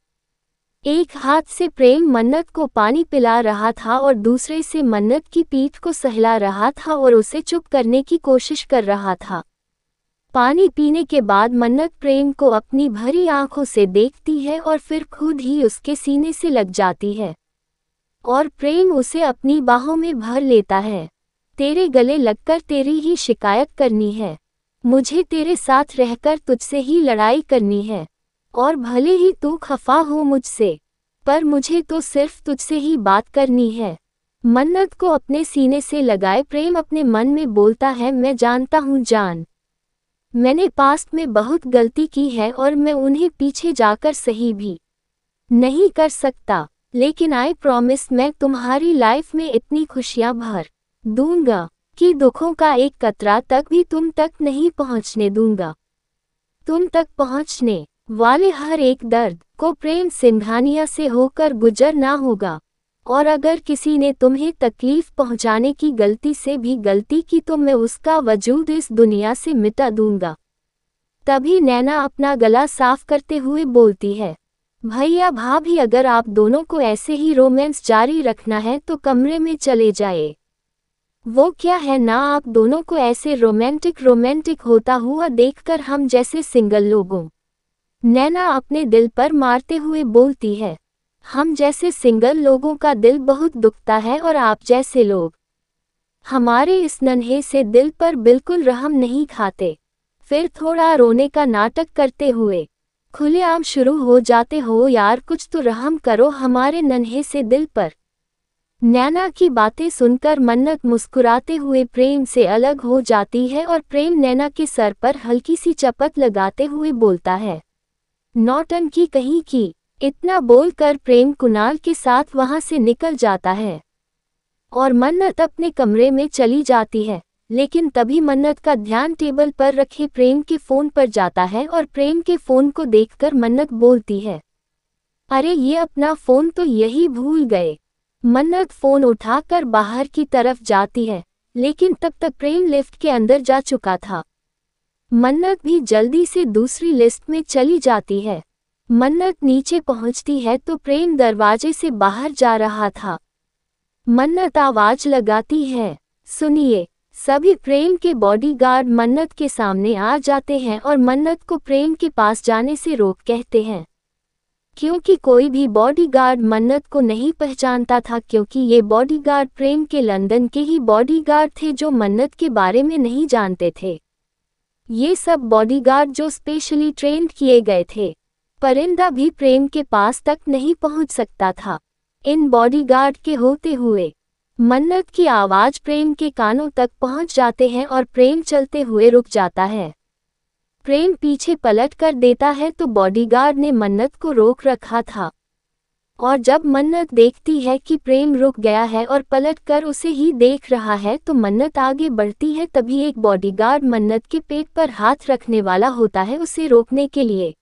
एक हाथ से प्रेम मन्नत को पानी पिला रहा था और दूसरे से मन्नत की पीठ को सहला रहा था और उसे चुप करने की कोशिश कर रहा था पानी पीने के बाद मन्नत प्रेम को अपनी भरी आंखों से देखती है और फिर खुद ही उसके सीने से लग जाती है और प्रेम उसे अपनी बाहों में भर लेता है तेरे गले लगकर तेरी ही शिकायत करनी है मुझे तेरे साथ रहकर तुझसे ही लड़ाई करनी है और भले ही तू खफा हो मुझसे पर मुझे तो सिर्फ तुझसे ही बात करनी है मन्नत को अपने सीने से लगाए प्रेम अपने मन में बोलता है मैं जानता हूँ जान मैंने पास्ट में बहुत गलती की है और मैं उन्हें पीछे जाकर सही भी नहीं कर सकता लेकिन आई प्रॉमिस मैं तुम्हारी लाइफ में इतनी खुशियाँ भर दूंगा कि दुखों का एक कतरा तक भी तुम तक नहीं पहुँचने दूंगा तुम तक पहुँचने वाले हर एक दर्द को प्रेम सिंघानिया से होकर गुजरना होगा और अगर किसी ने तुम्हें तकलीफ पहुंचाने की गलती से भी गलती की तो मैं उसका वजूद इस दुनिया से मिटा दूंगा तभी नैना अपना गला साफ करते हुए बोलती है भैया भाभी अगर आप दोनों को ऐसे ही रोमांस जारी रखना है तो कमरे में चले जाए वो क्या है ना आप दोनों को ऐसे रोमांटिक रोमांटिक होता हुआ देखकर हम जैसे सिंगल लोगों नैना अपने दिल पर मारते हुए बोलती है हम जैसे सिंगल लोगों का दिल बहुत दुखता है और आप जैसे लोग हमारे इस नन्हे से दिल पर बिल्कुल रहम नहीं खाते फिर थोड़ा रोने का नाटक करते हुए खुलेआम शुरू हो जाते हो यार कुछ तो रहम करो हमारे नन्हे से दिल पर नैना की बातें सुनकर मन्नत मुस्कुराते हुए प्रेम से अलग हो जाती है और प्रेम नैना के सर पर हल्की सी चपत लगाते हुए बोलता है नौटन की कहीं की इतना बोलकर प्रेम कुणाल के साथ वहां से निकल जाता है और मन्नत अपने कमरे में चली जाती है लेकिन तभी मन्नत का ध्यान टेबल पर रखे प्रेम के फोन पर जाता है और प्रेम के फोन को देखकर मन्नत बोलती है अरे ये अपना फोन तो यही भूल गए मन्नत फोन उठाकर बाहर की तरफ जाती है लेकिन तब तक प्रेम लिफ्ट के अंदर जा चुका था मन्नत भी जल्दी से दूसरी लिस्ट में चली जाती है मन्नत नीचे पहुंचती है तो प्रेम दरवाजे से बाहर जा रहा था मन्नत आवाज लगाती है सुनिए सभी प्रेम के बॉडीगार्ड मन्नत के सामने आ जाते हैं और मन्नत को प्रेम के पास जाने से रोक कहते हैं क्योंकि कोई भी बॉडीगार्ड मन्नत को नहीं पहचानता था क्योंकि ये बॉडीगार्ड प्रेम के लंदन के ही बॉडीगार्ड थे जो मन्नत के बारे में नहीं जानते थे ये सब बॉडीगार्ड जो स्पेशली ट्रेंड किए गए थे परिंदा भी प्रेम के पास तक नहीं पहुंच सकता था इन बॉडीगार्ड के होते हुए मन्नत की आवाज प्रेम के कानों तक पहुंच जाते हैं और प्रेम चलते हुए रुक जाता है प्रेम पीछे पलट कर देता है तो बॉडीगार्ड ने मन्नत को रोक रखा था और जब मन्नत देखती है कि प्रेम रुक गया है और पलट कर उसे ही देख रहा है तो मन्नत आगे बढ़ती है तभी एक बॉडीगार्ड मन्नत के पेट पर हाथ रखने वाला होता है उसे रोकने के लिए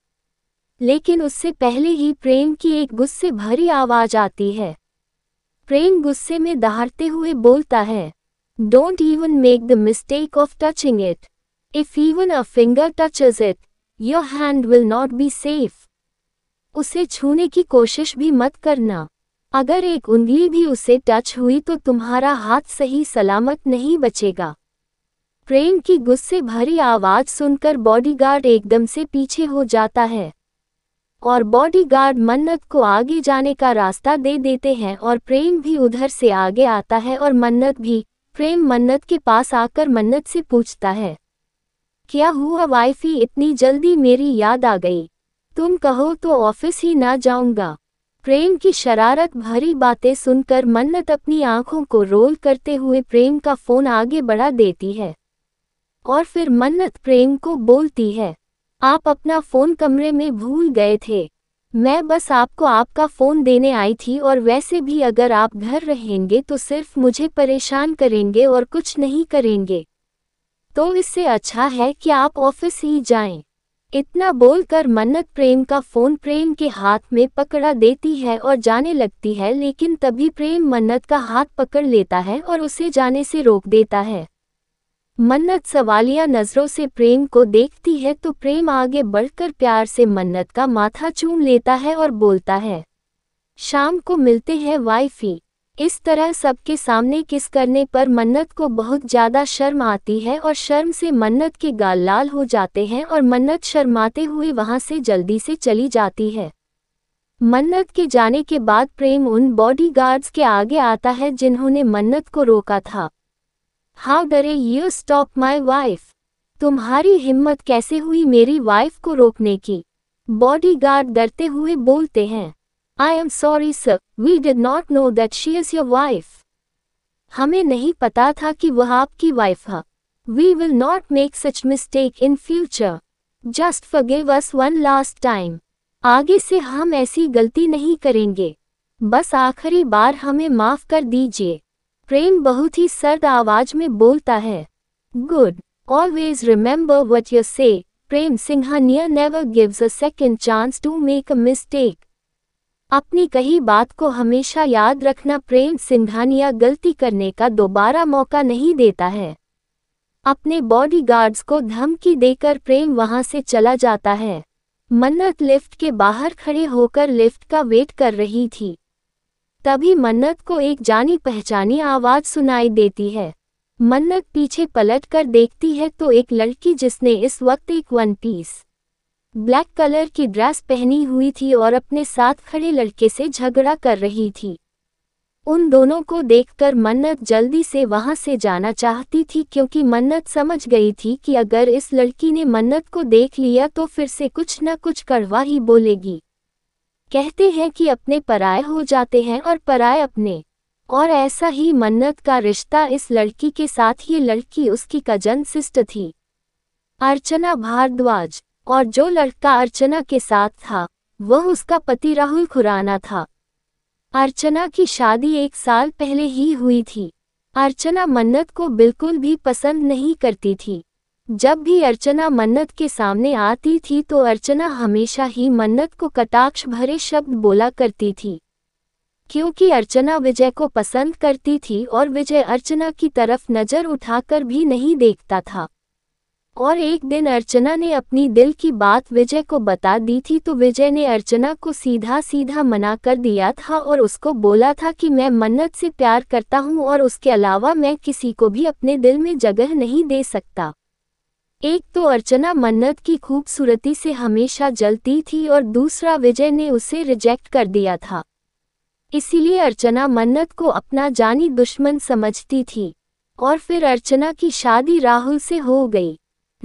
लेकिन उससे पहले ही प्रेम की एक गुस्से भरी आवाज आती है प्रेम गुस्से में दहाड़ते हुए बोलता है don't even make the mistake of touching it if even a finger touches it your hand will not be safe उसे छूने की कोशिश भी मत करना अगर एक उंगली भी उसे टच हुई तो तुम्हारा हाथ सही सलामत नहीं बचेगा प्रेम की गुस्से भरी आवाज सुनकर बॉडीगार्ड एकदम से पीछे हो जाता है और बॉडीगार्ड मन्नत को आगे जाने का रास्ता दे देते हैं और प्रेम भी उधर से आगे आता है और मन्नत भी प्रेम मन्नत के पास आकर मन्नत से पूछता है क्या हुआ वाइफी इतनी जल्दी मेरी याद आ गई तुम कहो तो ऑफिस ही ना जाऊंगा प्रेम की शरारत भरी बातें सुनकर मन्नत अपनी आंखों को रोल करते हुए प्रेम का फोन आगे बढ़ा देती है और फिर मन्नत प्रेम को बोलती है आप अपना फोन कमरे में भूल गए थे मैं बस आपको आपका फ़ोन देने आई थी और वैसे भी अगर आप घर रहेंगे तो सिर्फ मुझे परेशान करेंगे और कुछ नहीं करेंगे तो इससे अच्छा है कि आप ऑफिस ही जाएं। इतना बोलकर मन्नत प्रेम का फोन प्रेम के हाथ में पकड़ा देती है और जाने लगती है लेकिन तभी प्रेम मन्नत का हाथ पकड़ लेता है और उसे जाने से रोक देता है मन्नत सवालिया नज़रों से प्रेम को देखती है तो प्रेम आगे बढ़कर प्यार से मन्नत का माथा चूम लेता है और बोलता है शाम को मिलते हैं वाइफी इस तरह सबके सामने किस करने पर मन्नत को बहुत ज़्यादा शर्म आती है और शर्म से मन्नत के गाल लाल हो जाते हैं और मन्नत शर्माते हुए वहाँ से जल्दी से चली जाती है मन्नत के जाने के बाद प्रेम उन बॉडीगार्ड्स के आगे आता है जिन्होंने मन्नत को रोका था हाउ डरे यू स्टॉप माई वाइफ तुम्हारी हिम्मत कैसे हुई मेरी वाइफ को रोकने की बॉडीगार्ड डरते हुए बोलते हैं I am sorry sir we did not know that she is your wife हमें नहीं पता था कि वह आपकी वाइफ है we will not make such mistake in future just forgive us one last time आगे से हम ऐसी गलती नहीं करेंगे बस आखिरी बार हमें माफ कर दीजिए प्रेम बहुत ही सर्द आवाज में बोलता है good always remember what you say Prem Singhania never gives a second chance to make a mistake अपनी कही बात को हमेशा याद रखना प्रेम सिंघानिया गलती करने का दोबारा मौका नहीं देता है अपने बॉडीगार्ड्स को धमकी देकर प्रेम वहां से चला जाता है मन्नत लिफ्ट के बाहर खड़े होकर लिफ्ट का वेट कर रही थी तभी मन्नत को एक जानी पहचानी आवाज़ सुनाई देती है मन्नत पीछे पलट कर देखती है तो एक लड़की जिसने इस वक्त एक वन पीस ब्लैक कलर की ड्रेस पहनी हुई थी और अपने साथ खड़े लड़के से झगड़ा कर रही थी उन दोनों को देखकर मन्नत जल्दी से वहां से जाना चाहती थी क्योंकि मन्नत समझ गई थी कि अगर इस लड़की ने मन्नत को देख लिया तो फिर से कुछ न कुछ कड़वा ही बोलेगी कहते हैं कि अपने पराए हो जाते हैं और पराए अपने और ऐसा ही मन्नत का रिश्ता इस लड़की के साथ ये लड़की उसकी कजन सिस्ट थी अर्चना भारद्वाज और जो लड़का अर्चना के साथ था वह उसका पति राहुल खुराना था अर्चना की शादी एक साल पहले ही हुई थी अर्चना मन्नत को बिल्कुल भी पसंद नहीं करती थी जब भी अर्चना मन्नत के सामने आती थी तो अर्चना हमेशा ही मन्नत को कटाक्ष भरे शब्द बोला करती थी क्योंकि अर्चना विजय को पसंद करती थी और विजय अर्चना की तरफ नज़र उठाकर भी नहीं देखता था और एक दिन अर्चना ने अपनी दिल की बात विजय को बता दी थी तो विजय ने अर्चना को सीधा सीधा मना कर दिया था और उसको बोला था कि मैं मन्नत से प्यार करता हूं और उसके अलावा मैं किसी को भी अपने दिल में जगह नहीं दे सकता एक तो अर्चना मन्नत की खूबसूरती से हमेशा जलती थी और दूसरा विजय ने उसे रिजेक्ट कर दिया था इसीलिए अर्चना मन्नत को अपना जानी दुश्मन समझती थी और फिर अर्चना की शादी राहुल से हो गई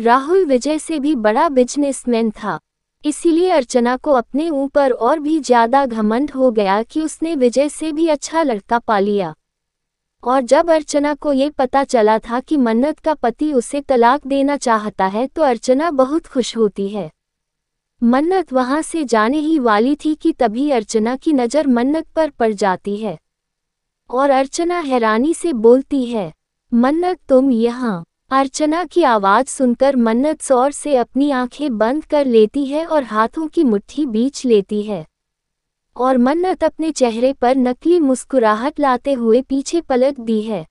राहुल विजय से भी बड़ा बिजनेसमैन था इसीलिए अर्चना को अपने ऊपर और भी ज्यादा घमंड हो गया कि उसने विजय से भी अच्छा लड़का पा लिया और जब अर्चना को ये पता चला था कि मन्नत का पति उसे तलाक देना चाहता है तो अर्चना बहुत खुश होती है मन्नत वहां से जाने ही वाली थी कि तभी अर्चना की नज़र मन्नत पर पड़ जाती है और अर्चना हैरानी से बोलती है मन्नत तुम यहाँ अर्चना की आवाज़ सुनकर मन्नत सौर से अपनी आंखें बंद कर लेती है और हाथों की मुट्ठी बीच लेती है और मन्नत अपने चेहरे पर नकली मुस्कुराहट लाते हुए पीछे पलट दी है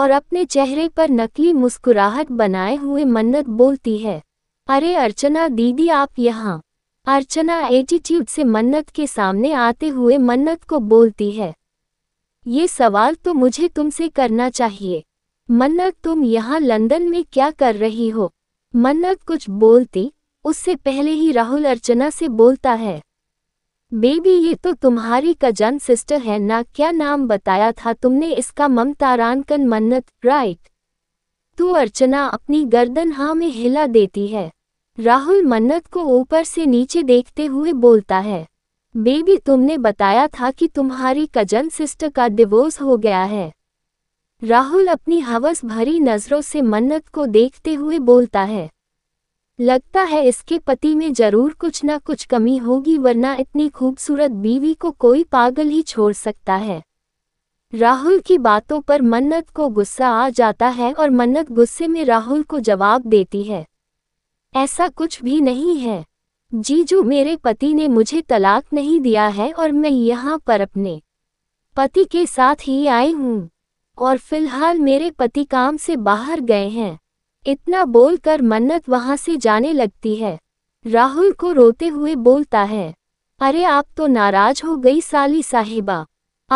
और अपने चेहरे पर नकली मुस्कुराहट बनाए हुए मन्नत बोलती है अरे अर्चना दीदी आप यहाँ अर्चना एटीट्यूड से मन्नत के सामने आते हुए मन्नत को बोलती है ये सवाल तो मुझे तुमसे करना चाहिए मन्नत तुम यहाँ लंदन में क्या कर रही हो मन्नत कुछ बोलती उससे पहले ही राहुल अर्चना से बोलता है बेबी ये तो तुम्हारी कजन सिस्टर है ना क्या नाम बताया था तुमने इसका ममतारानकन मन्नत राइट तू अर्चना अपनी गर्दन हाँ में हिला देती है राहुल मन्नत को ऊपर से नीचे देखते हुए बोलता है बेबी तुमने बताया था कि तुम्हारी कजन सिस्टर का डिवोर्स हो गया है राहुल अपनी हवस भरी नज़रों से मन्नत को देखते हुए बोलता है लगता है इसके पति में जरूर कुछ ना कुछ कमी होगी वरना इतनी खूबसूरत बीवी को कोई पागल ही छोड़ सकता है राहुल की बातों पर मन्नत को गुस्सा आ जाता है और मन्नत गुस्से में राहुल को जवाब देती है ऐसा कुछ भी नहीं है जीजू मेरे पति ने मुझे तलाक नहीं दिया है और मैं यहाँ पर अपने पति के साथ ही आई हूँ और फिलहाल मेरे पति काम से बाहर गए हैं इतना बोलकर मन्नत वहां से जाने लगती है राहुल को रोते हुए बोलता है अरे आप तो नाराज हो गई साली साहिबा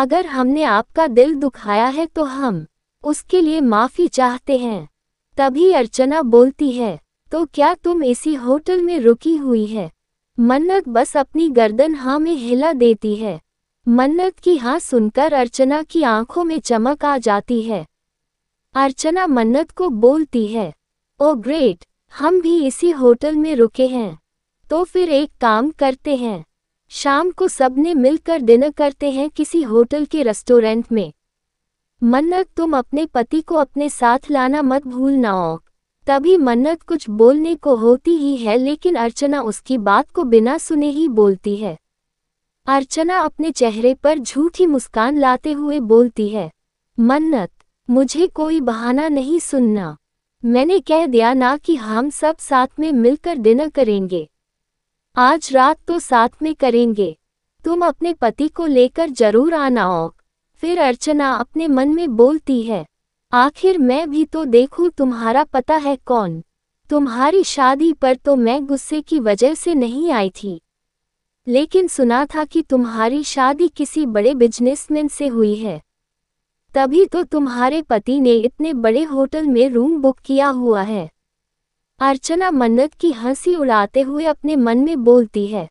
अगर हमने आपका दिल दुखाया है तो हम उसके लिए माफ़ी चाहते हैं तभी अर्चना बोलती है तो क्या तुम इसी होटल में रुकी हुई है मन्नत बस अपनी गर्दन हाँ में हिला देती है मन्नत की हाँ सुनकर अर्चना की आंखों में चमक आ जाती है अर्चना मन्नत को बोलती है ओ ग्रेट हम भी इसी होटल में रुके हैं तो फिर एक काम करते हैं शाम को सबने मिलकर डिनर करते हैं किसी होटल के रेस्टोरेंट में मन्नत तुम अपने पति को अपने साथ लाना मत भूलना हो तभी मन्नत कुछ बोलने को होती ही है लेकिन अर्चना उसकी बात को बिना सुने ही बोलती है अर्चना अपने चेहरे पर झूठी मुस्कान लाते हुए बोलती है मन्नत मुझे कोई बहाना नहीं सुनना मैंने कह दिया ना कि हम सब साथ में मिलकर डिनर करेंगे आज रात तो साथ में करेंगे तुम अपने पति को लेकर जरूर आना हो फिर अर्चना अपने मन में बोलती है आखिर मैं भी तो देखूं तुम्हारा पता है कौन तुम्हारी शादी पर तो मैं गुस्से की वजह से नहीं आई थी लेकिन सुना था कि तुम्हारी शादी किसी बड़े बिजनेसमैन से हुई है तभी तो तुम्हारे पति ने इतने बड़े होटल में रूम बुक किया हुआ है अर्चना मन्नत की हंसी उड़ाते हुए अपने मन में बोलती है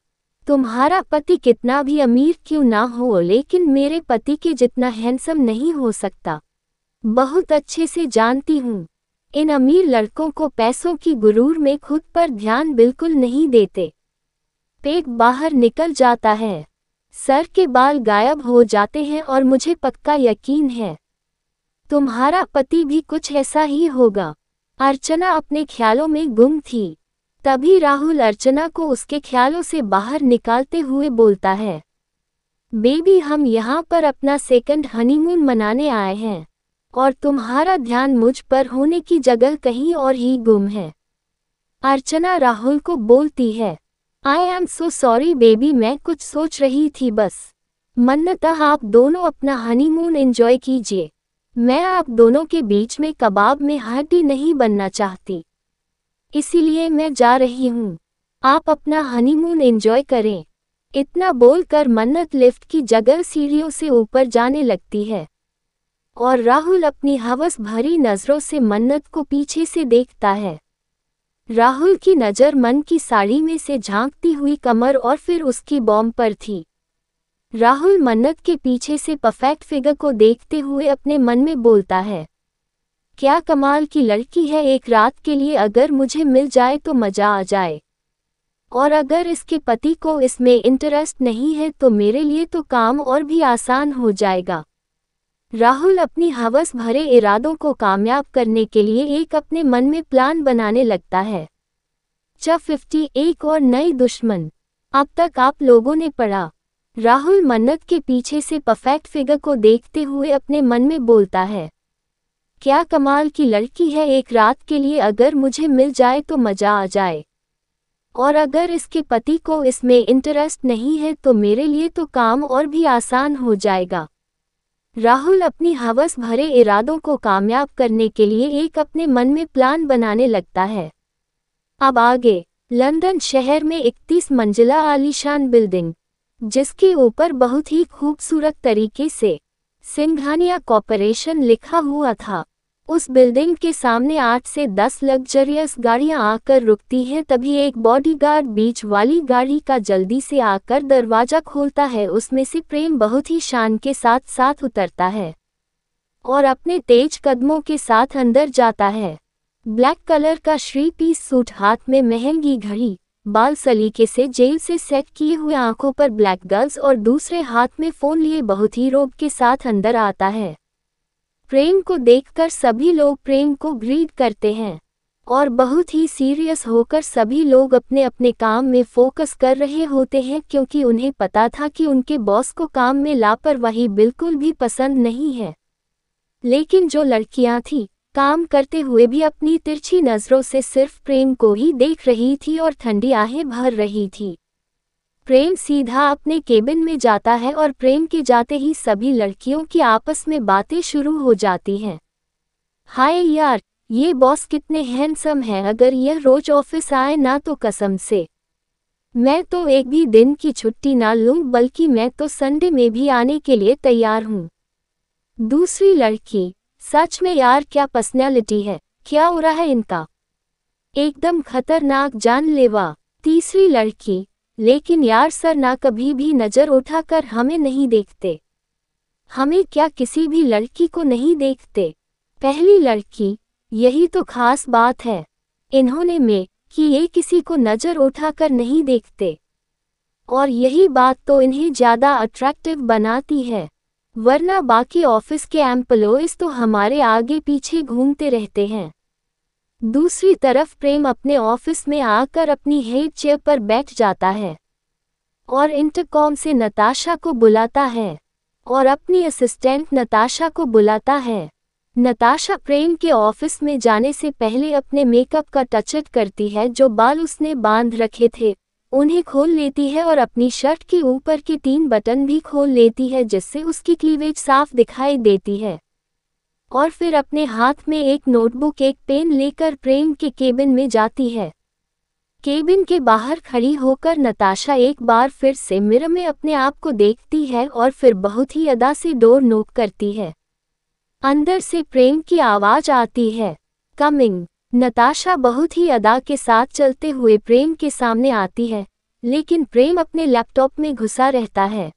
तुम्हारा पति कितना भी अमीर क्यों ना हो लेकिन मेरे पति के जितना हैंसम नहीं हो सकता बहुत अच्छे से जानती हूँ इन अमीर लड़कों को पैसों की गुरूर में खुद पर ध्यान बिल्कुल नहीं देते पेट बाहर निकल जाता है सर के बाल गायब हो जाते हैं और मुझे पक्का यकीन है तुम्हारा पति भी कुछ ऐसा ही होगा अर्चना अपने ख्यालों में गुम थी तभी राहुल अर्चना को उसके ख्यालों से बाहर निकालते हुए बोलता है बेबी हम यहाँ पर अपना सेकंड हनीमून मनाने आए हैं और तुम्हारा ध्यान मुझ पर होने की जगह कहीं और ही गुम है अर्चना राहुल को बोलती है I am so sorry baby मैं कुछ सोच रही थी बस मन्नतः आप दोनों अपना हनीमून एंजॉय कीजिए मैं आप दोनों के बीच में कबाब में हड्डी नहीं बनना चाहती इसीलिए मैं जा रही हूँ आप अपना हनीमून एंजॉय करें इतना बोलकर मन्नत लिफ्ट की जगह सीढ़ियों से ऊपर जाने लगती है और राहुल अपनी हवस भरी नज़रों से मन्नत को पीछे से देखता है राहुल की नज़र मन की साड़ी में से झांकती हुई कमर और फिर उसकी बॉम्ब पर थी राहुल मन्नत के पीछे से परफेक्ट फिगर को देखते हुए अपने मन में बोलता है क्या कमाल की लड़की है एक रात के लिए अगर मुझे मिल जाए तो मज़ा आ जाए और अगर इसके पति को इसमें इंटरेस्ट नहीं है तो मेरे लिए तो काम और भी आसान हो जाएगा राहुल अपनी हवस भरे इरादों को कामयाब करने के लिए एक अपने मन में प्लान बनाने लगता है च फिफ्टी एक और नए दुश्मन अब तक आप लोगों ने पढ़ा राहुल मन्नत के पीछे से परफेक्ट फिगर को देखते हुए अपने मन में बोलता है क्या कमाल की लड़की है एक रात के लिए अगर मुझे मिल जाए तो मज़ा आ जाए और अगर इसके पति को इसमें इंटरेस्ट नहीं है तो मेरे लिए तो काम और भी आसान हो जाएगा राहुल अपनी हवस भरे इरादों को कामयाब करने के लिए एक अपने मन में प्लान बनाने लगता है अब आगे लंदन शहर में 31 मंजिला आलीशान बिल्डिंग जिसके ऊपर बहुत ही खूबसूरत तरीके से सिंघानिया कॉरपोरेशन लिखा हुआ था उस बिल्डिंग के सामने आठ से दस लग्जरियस गाड़ियां आकर रुकती हैं तभी एक बॉडीगार्ड बीच वाली गाड़ी का जल्दी से आकर दरवाजा खोलता है उसमें से प्रेम बहुत ही शान के साथ साथ उतरता है और अपने तेज कदमों के साथ अंदर जाता है ब्लैक कलर का श्री पीस सूट हाथ में महंगी घड़ी बाल सलीके से जेल से सेट किए हुए आंखों पर ब्लैक गर्ल्स और दूसरे हाथ में फोन लिए बहुत ही रोब के साथ अंदर आता है प्रेम को देखकर सभी लोग प्रेम को ग्रीड करते हैं और बहुत ही सीरियस होकर सभी लोग अपने अपने काम में फोकस कर रहे होते हैं क्योंकि उन्हें पता था कि उनके बॉस को काम में लापरवाही बिल्कुल भी पसंद नहीं है लेकिन जो लड़कियां थीं काम करते हुए भी अपनी तिरछी नज़रों से सिर्फ प्रेम को ही देख रही थी और ठंडी आहें भर रही थी प्रेम सीधा अपने केबिन में जाता है और प्रेम के जाते ही सभी लड़कियों की आपस में बातें शुरू हो जाती हैं हाय यार ये बॉस कितने हैंडसम हैं अगर यह रोज ऑफिस आए ना तो कसम से मैं तो एक भी दिन की छुट्टी ना लूं बल्कि मैं तो संडे में भी आने के लिए तैयार हूं दूसरी लड़की सच में यार क्या पर्सनैलिटी है क्या हो रहा है इनका एकदम खतरनाक जानलेवा तीसरी लड़की लेकिन यार सर ना कभी भी नज़र उठाकर हमें नहीं देखते हमें क्या किसी भी लड़की को नहीं देखते पहली लड़की यही तो खास बात है इन्होंने में कि ये किसी को नज़र उठाकर नहीं देखते और यही बात तो इन्हें ज़्यादा अट्रैक्टिव बनाती है वरना बाकी ऑफिस के एम्प्लॉयज़ तो हमारे आगे पीछे घूमते रहते हैं दूसरी तरफ प्रेम अपने ऑफिस में आकर अपनी हेड चेयर पर बैठ जाता है और इंटरकॉम से नताशा को बुलाता है और अपनी असिस्टेंट नताशा को बुलाता है नताशा प्रेम के ऑफिस में जाने से पहले अपने मेकअप का टचअप करती है जो बाल उसने बांध रखे थे उन्हें खोल लेती है और अपनी शर्ट के ऊपर के तीन बटन भी खोल लेती है जिससे उसकी क्लीवेज साफ दिखाई देती है और फिर अपने हाथ में एक नोटबुक एक पेन लेकर प्रेम के केबिन में जाती है केबिन के बाहर खड़ी होकर नताशा एक बार फिर से मिर में अपने आप को देखती है और फिर बहुत ही अदा से डोर नोक करती है अंदर से प्रेम की आवाज आती है कमिंग नताशा बहुत ही अदा के साथ चलते हुए प्रेम के सामने आती है लेकिन प्रेम अपने लैपटॉप में घुसा रहता है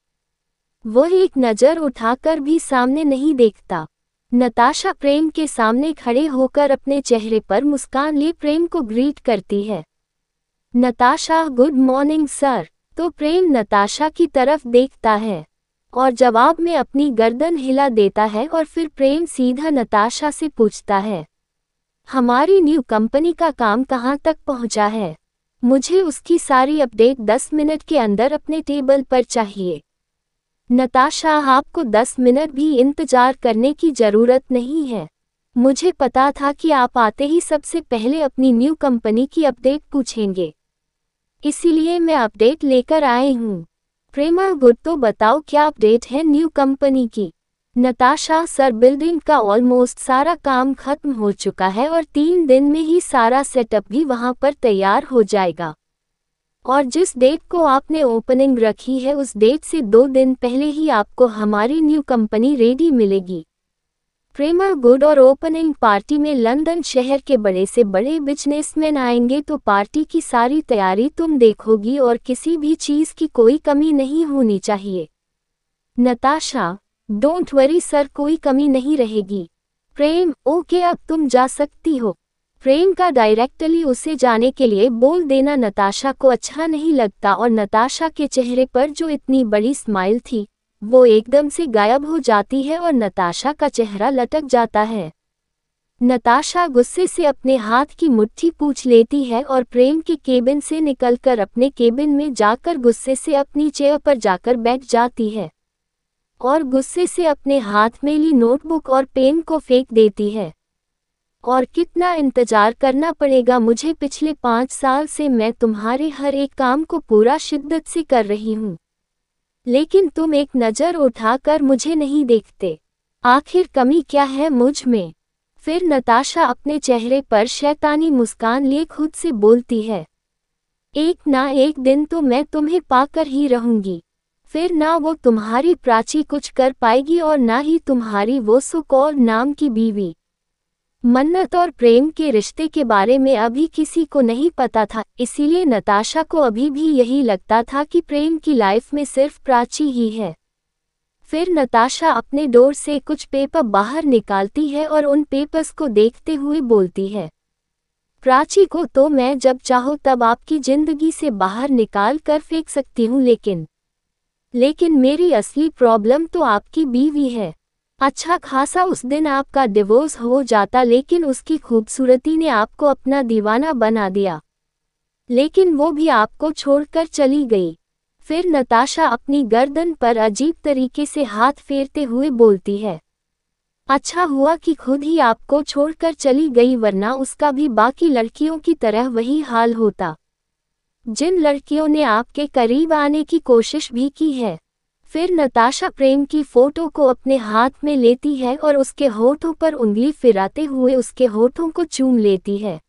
वह एक नज़र उठाकर भी सामने नहीं देखता नताशा प्रेम के सामने खड़े होकर अपने चेहरे पर मुस्कान लिए प्रेम को ग्रीट करती है नताशा गुड मॉर्निंग सर तो प्रेम नताशा की तरफ देखता है और जवाब में अपनी गर्दन हिला देता है और फिर प्रेम सीधा नताशा से पूछता है हमारी न्यू कंपनी का काम कहाँ तक पहुँचा है मुझे उसकी सारी अपडेट 10 मिनट के अंदर अपने टेबल पर चाहिए नताशा आपको दस मिनट भी इंतजार करने की जरूरत नहीं है मुझे पता था कि आप आते ही सबसे पहले अपनी न्यू कंपनी की अपडेट पूछेंगे इसीलिए मैं अपडेट लेकर आए हूँ प्रेमा गुड तो बताओ क्या अपडेट है न्यू कंपनी की नताशा सर बिल्डिंग का ऑलमोस्ट सारा काम खत्म हो चुका है और तीन दिन में ही सारा सेटअप भी वहाँ पर तैयार हो जाएगा और जिस डेट को आपने ओपनिंग रखी है उस डेट से दो दिन पहले ही आपको हमारी न्यू कंपनी रेडी मिलेगी प्रेमर गुड और ओपनिंग पार्टी में लंदन शहर के बड़े से बड़े बिजनेसमैन आएंगे तो पार्टी की सारी तैयारी तुम देखोगी और किसी भी चीज़ की कोई कमी नहीं होनी चाहिए नताशा डोंट वरी सर कोई कमी नहीं रहेगी प्रेम ओके अब तुम जा सकती हो प्रेम का डायरेक्टली उसे जाने के लिए बोल देना नताशा को अच्छा नहीं लगता और नताशा के चेहरे पर जो इतनी बड़ी स्माइल थी वो एकदम से गायब हो जाती है और नताशा का चेहरा लटक जाता है नताशा गुस्से से अपने हाथ की मुट्ठी पूछ लेती है और प्रेम के केबिन से निकलकर अपने केबिन में जाकर गुस्से से अपनी चेयर पर जाकर बैठ जाती है और गुस्से से अपने हाथ में ली नोटबुक और पेन को फेंक देती है और कितना इंतजार करना पड़ेगा मुझे पिछले पाँच साल से मैं तुम्हारे हर एक काम को पूरा शिद्दत से कर रही हूँ लेकिन तुम एक नज़र उठाकर मुझे नहीं देखते आखिर कमी क्या है मुझ में फिर नताशा अपने चेहरे पर शैतानी मुस्कान लिए खुद से बोलती है एक ना एक दिन तो मैं तुम्हें पाकर ही रहूंगी फिर ना वो तुम्हारी प्राची कुछ कर पाएगी और ना ही तुम्हारी वो सुकौर नाम की बीवी मन्नत और प्रेम के रिश्ते के बारे में अभी किसी को नहीं पता था इसीलिए नताशा को अभी भी यही लगता था कि प्रेम की लाइफ में सिर्फ प्राची ही है फिर नताशा अपने डोर से कुछ पेपर बाहर निकालती है और उन पेपर्स को देखते हुए बोलती है प्राची को तो मैं जब चाहो तब आपकी ज़िंदगी से बाहर निकाल कर फेंक सकती हूँ लेकिन लेकिन मेरी असली प्रॉब्लम तो आपकी बीवी है अच्छा खासा उस दिन आपका डिवोर्स हो जाता लेकिन उसकी खूबसूरती ने आपको अपना दीवाना बना दिया लेकिन वो भी आपको छोड़कर चली गई फिर नताशा अपनी गर्दन पर अजीब तरीके से हाथ फेरते हुए बोलती है अच्छा हुआ कि खुद ही आपको छोड़कर चली गई वरना उसका भी बाकी लड़कियों की तरह वही हाल होता जिन लड़कियों ने आपके करीब आने की कोशिश भी की है फिर नताशा प्रेम की फोटो को अपने हाथ में लेती है और उसके होठों पर उंगली फिराते हुए उसके होठों को चूम लेती है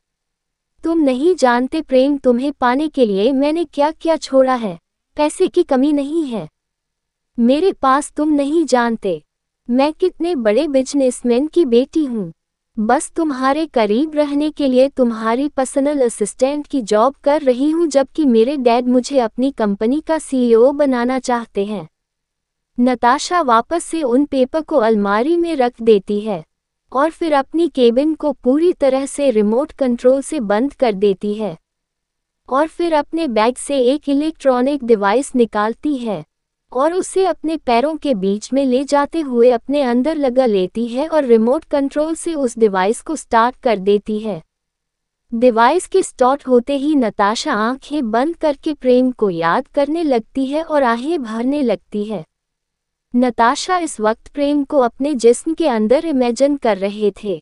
तुम नहीं जानते प्रेम तुम्हें पाने के लिए मैंने क्या क्या छोड़ा है पैसे की कमी नहीं है मेरे पास तुम नहीं जानते मैं कितने बड़े बिजनेसमैन की बेटी हूँ बस तुम्हारे करीब रहने के लिए तुम्हारी पर्सनल असिस्टेंट की जॉब कर रही हूँ जबकि मेरे डैड मुझे अपनी कंपनी का सीईओ e बनाना चाहते हैं नताशा वापस से उन पेपर को अलमारी में रख देती है और फिर अपनी केबिन को पूरी तरह से रिमोट कंट्रोल से बंद कर देती है और फिर अपने बैग से एक इलेक्ट्रॉनिक डिवाइस निकालती है और उसे अपने पैरों के बीच में ले जाते हुए अपने अंदर लगा लेती है और रिमोट कंट्रोल से उस डिवाइस को स्टार्ट कर देती है डिवाइस के स्टार्ट होते ही नताशा आंखें बंद करके प्रेम को याद करने लगती है और आहें भरने लगती है नताशा इस वक्त प्रेम को अपने जिस्म के अंदर इमेजिन कर रहे थे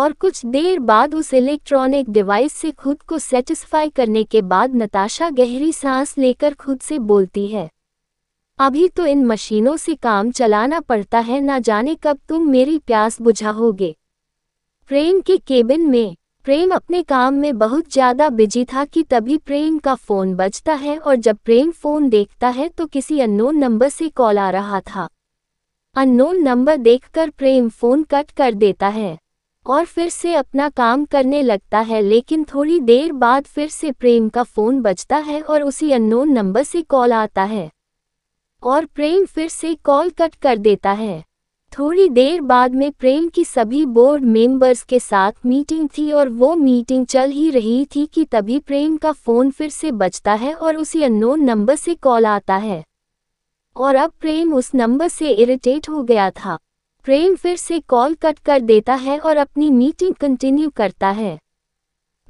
और कुछ देर बाद उस इलेक्ट्रॉनिक डिवाइस से खुद को सेटिस्फाई करने के बाद नताशा गहरी सांस लेकर खुद से बोलती है अभी तो इन मशीनों से काम चलाना पड़ता है ना जाने कब तुम मेरी प्यास बुझाओगे प्रेम के केबिन में प्रेम अपने काम में बहुत ज्यादा बिजी था कि तभी प्रेम का फोन बजता है और जब प्रेम फोन देखता है तो किसी अननोन नंबर से कॉल आ रहा था अननोन नंबर देखकर प्रेम फोन कट कर देता है और फिर से अपना काम करने लगता है लेकिन थोड़ी देर बाद फिर से प्रेम का फोन बजता है और उसी अननोन नंबर से कॉल आता है और प्रेम फिर से कॉल कट कर देता है थोड़ी देर बाद में प्रेम की सभी बोर्ड मेंबर्स के साथ मीटिंग थी और वो मीटिंग चल ही रही थी कि तभी प्रेम का फ़ोन फिर से बजता है और उसी अननोन नंबर से कॉल आता है और अब प्रेम उस नंबर से इरिटेट हो गया था प्रेम फिर से कॉल कट कर देता है और अपनी मीटिंग कंटिन्यू करता है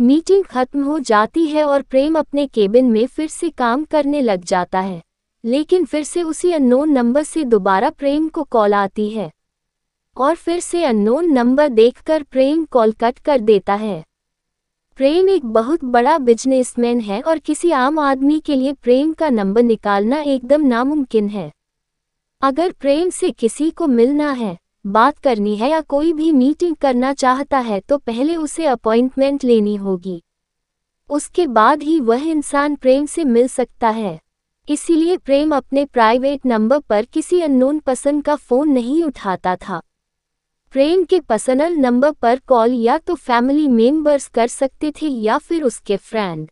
मीटिंग खत्म हो जाती है और प्रेम अपने केबिन में फिर से काम करने लग जाता है लेकिन फिर से उसी अननोन नंबर से दोबारा प्रेम को कॉल आती है और फिर से अननोन नंबर देखकर प्रेम कॉल कट कर देता है प्रेम एक बहुत बड़ा बिजनेसमैन है और किसी आम आदमी के लिए प्रेम का नंबर निकालना एकदम नामुमकिन है अगर प्रेम से किसी को मिलना है बात करनी है या कोई भी मीटिंग करना चाहता है तो पहले उसे अपॉइंटमेंट लेनी होगी उसके बाद ही वह इंसान प्रेम से मिल सकता है इसीलिए प्रेम अपने प्राइवेट नंबर पर किसी अननोन पसन का फ़ोन नहीं उठाता था प्रेम के पर्सनल नंबर पर कॉल या तो फैमिली मेंबर्स कर सकते थे या फिर उसके फ्रेंड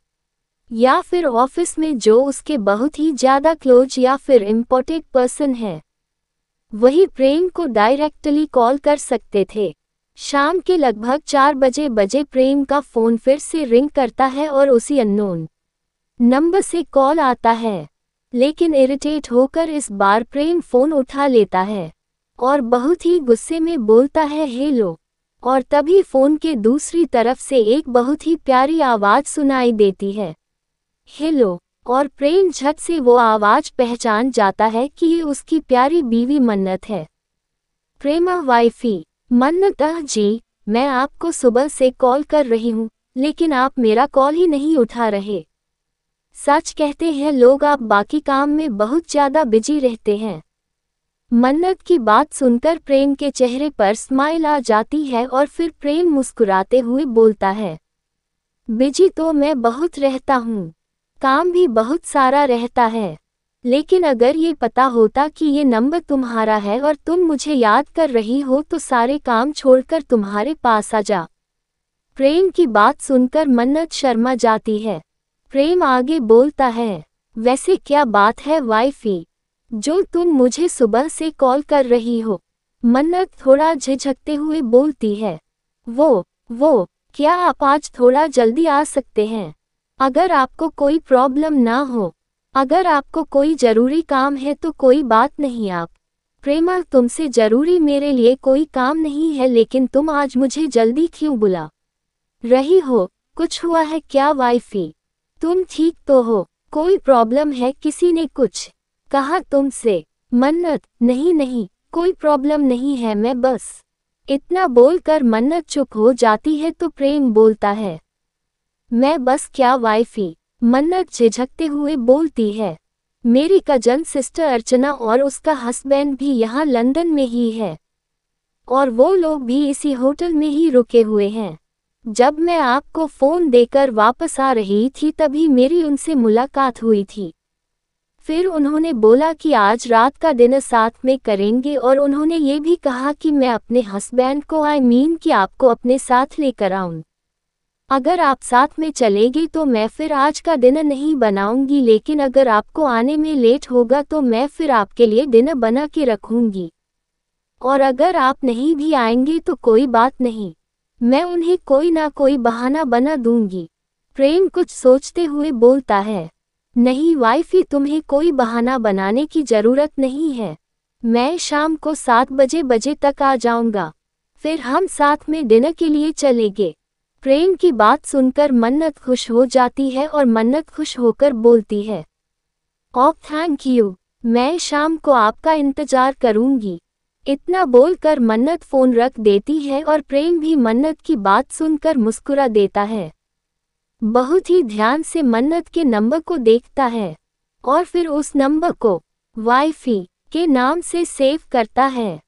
या फिर ऑफिस में जो उसके बहुत ही ज़्यादा क्लोज या फिर इम्पोर्टेंट पर्सन है वही प्रेम को डायरेक्टली कॉल कर सकते थे शाम के लगभग चार बजे बजे प्रेम का फ़ोन फिर से रिंग करता है और उसी अननोन नंबर से कॉल आता है लेकिन इरिटेट होकर इस बार प्रेम फोन उठा लेता है और बहुत ही गुस्से में बोलता है हेलो और तभी फोन के दूसरी तरफ से एक बहुत ही प्यारी आवाज सुनाई देती है हेलो और प्रेम झट से वो आवाज पहचान जाता है कि ये उसकी प्यारी बीवी मन्नत है प्रेमा वाइफी मन्नत जी मैं आपको सुबह से कॉल कर रही हूँ लेकिन आप मेरा कॉल ही नहीं उठा रहे सच कहते हैं लोग आप बाकी काम में बहुत ज्यादा बिजी रहते हैं मन्नत की बात सुनकर प्रेम के चेहरे पर स्माइल आ जाती है और फिर प्रेम मुस्कुराते हुए बोलता है बिजी तो मैं बहुत रहता हूँ काम भी बहुत सारा रहता है लेकिन अगर ये पता होता कि ये नंबर तुम्हारा है और तुम मुझे याद कर रही हो तो सारे काम छोड़कर तुम्हारे पास आ जा प्रेम की बात सुनकर मन्नत शर्मा जाती है प्रेम आगे बोलता है वैसे क्या बात है वाइफी जो तुम मुझे सुबह से कॉल कर रही हो मन्नत थोड़ा झिझकते हुए बोलती है वो वो क्या आप आज थोड़ा जल्दी आ सकते हैं अगर आपको कोई प्रॉब्लम ना हो अगर आपको कोई ज़रूरी काम है तो कोई बात नहीं आप प्रेमा तुमसे ज़रूरी मेरे लिए कोई काम नहीं है लेकिन तुम आज मुझे जल्दी क्यों बुला रही हो कुछ हुआ है क्या वाइफी तुम ठीक तो हो कोई प्रॉब्लम है किसी ने कुछ कहा तुमसे मन्नत नहीं नहीं कोई प्रॉब्लम नहीं है मैं बस इतना बोलकर मन्नत चुप हो जाती है तो प्रेम बोलता है मैं बस क्या वाइफी मन्नत झिझकते हुए बोलती है मेरी कजन सिस्टर अर्चना और उसका हस्बैंड भी यहाँ लंदन में ही है और वो लोग भी इसी होटल में ही रुके हुए हैं जब मैं आपको फ़ोन देकर वापस आ रही थी तभी मेरी उनसे मुलाकात हुई थी फिर उन्होंने बोला कि आज रात का दिन साथ में करेंगे और उन्होंने ये भी कहा कि मैं अपने हस्बैंड को आई I मीन mean कि आपको अपने साथ लेकर आऊं अगर आप साथ में चलेंगे तो मैं फिर आज का दिन नहीं बनाऊंगी लेकिन अगर आपको आने में लेट होगा तो मैं फिर आपके लिए दिन बना के रखूंगी और अगर आप नहीं भी आएंगे तो कोई बात नहीं मैं उन्हें कोई ना कोई बहाना बना दूंगी प्रेम कुछ सोचते हुए बोलता है नहीं वाइफी तुम्हें कोई बहाना बनाने की जरूरत नहीं है मैं शाम को सात बजे बजे तक आ जाऊंगा फिर हम साथ में डिनर के लिए चलेंगे प्रेम की बात सुनकर मन्नत खुश हो जाती है और मन्नत खुश होकर बोलती है ऑफ थैंक यू मैं शाम को आपका इंतजार करूंगी इतना बोलकर मन्नत फोन रख देती है और प्रेम भी मन्नत की बात सुनकर मुस्कुरा देता है बहुत ही ध्यान से मन्नत के नंबर को देखता है और फिर उस नंबर को वाईफी के नाम से सेव करता है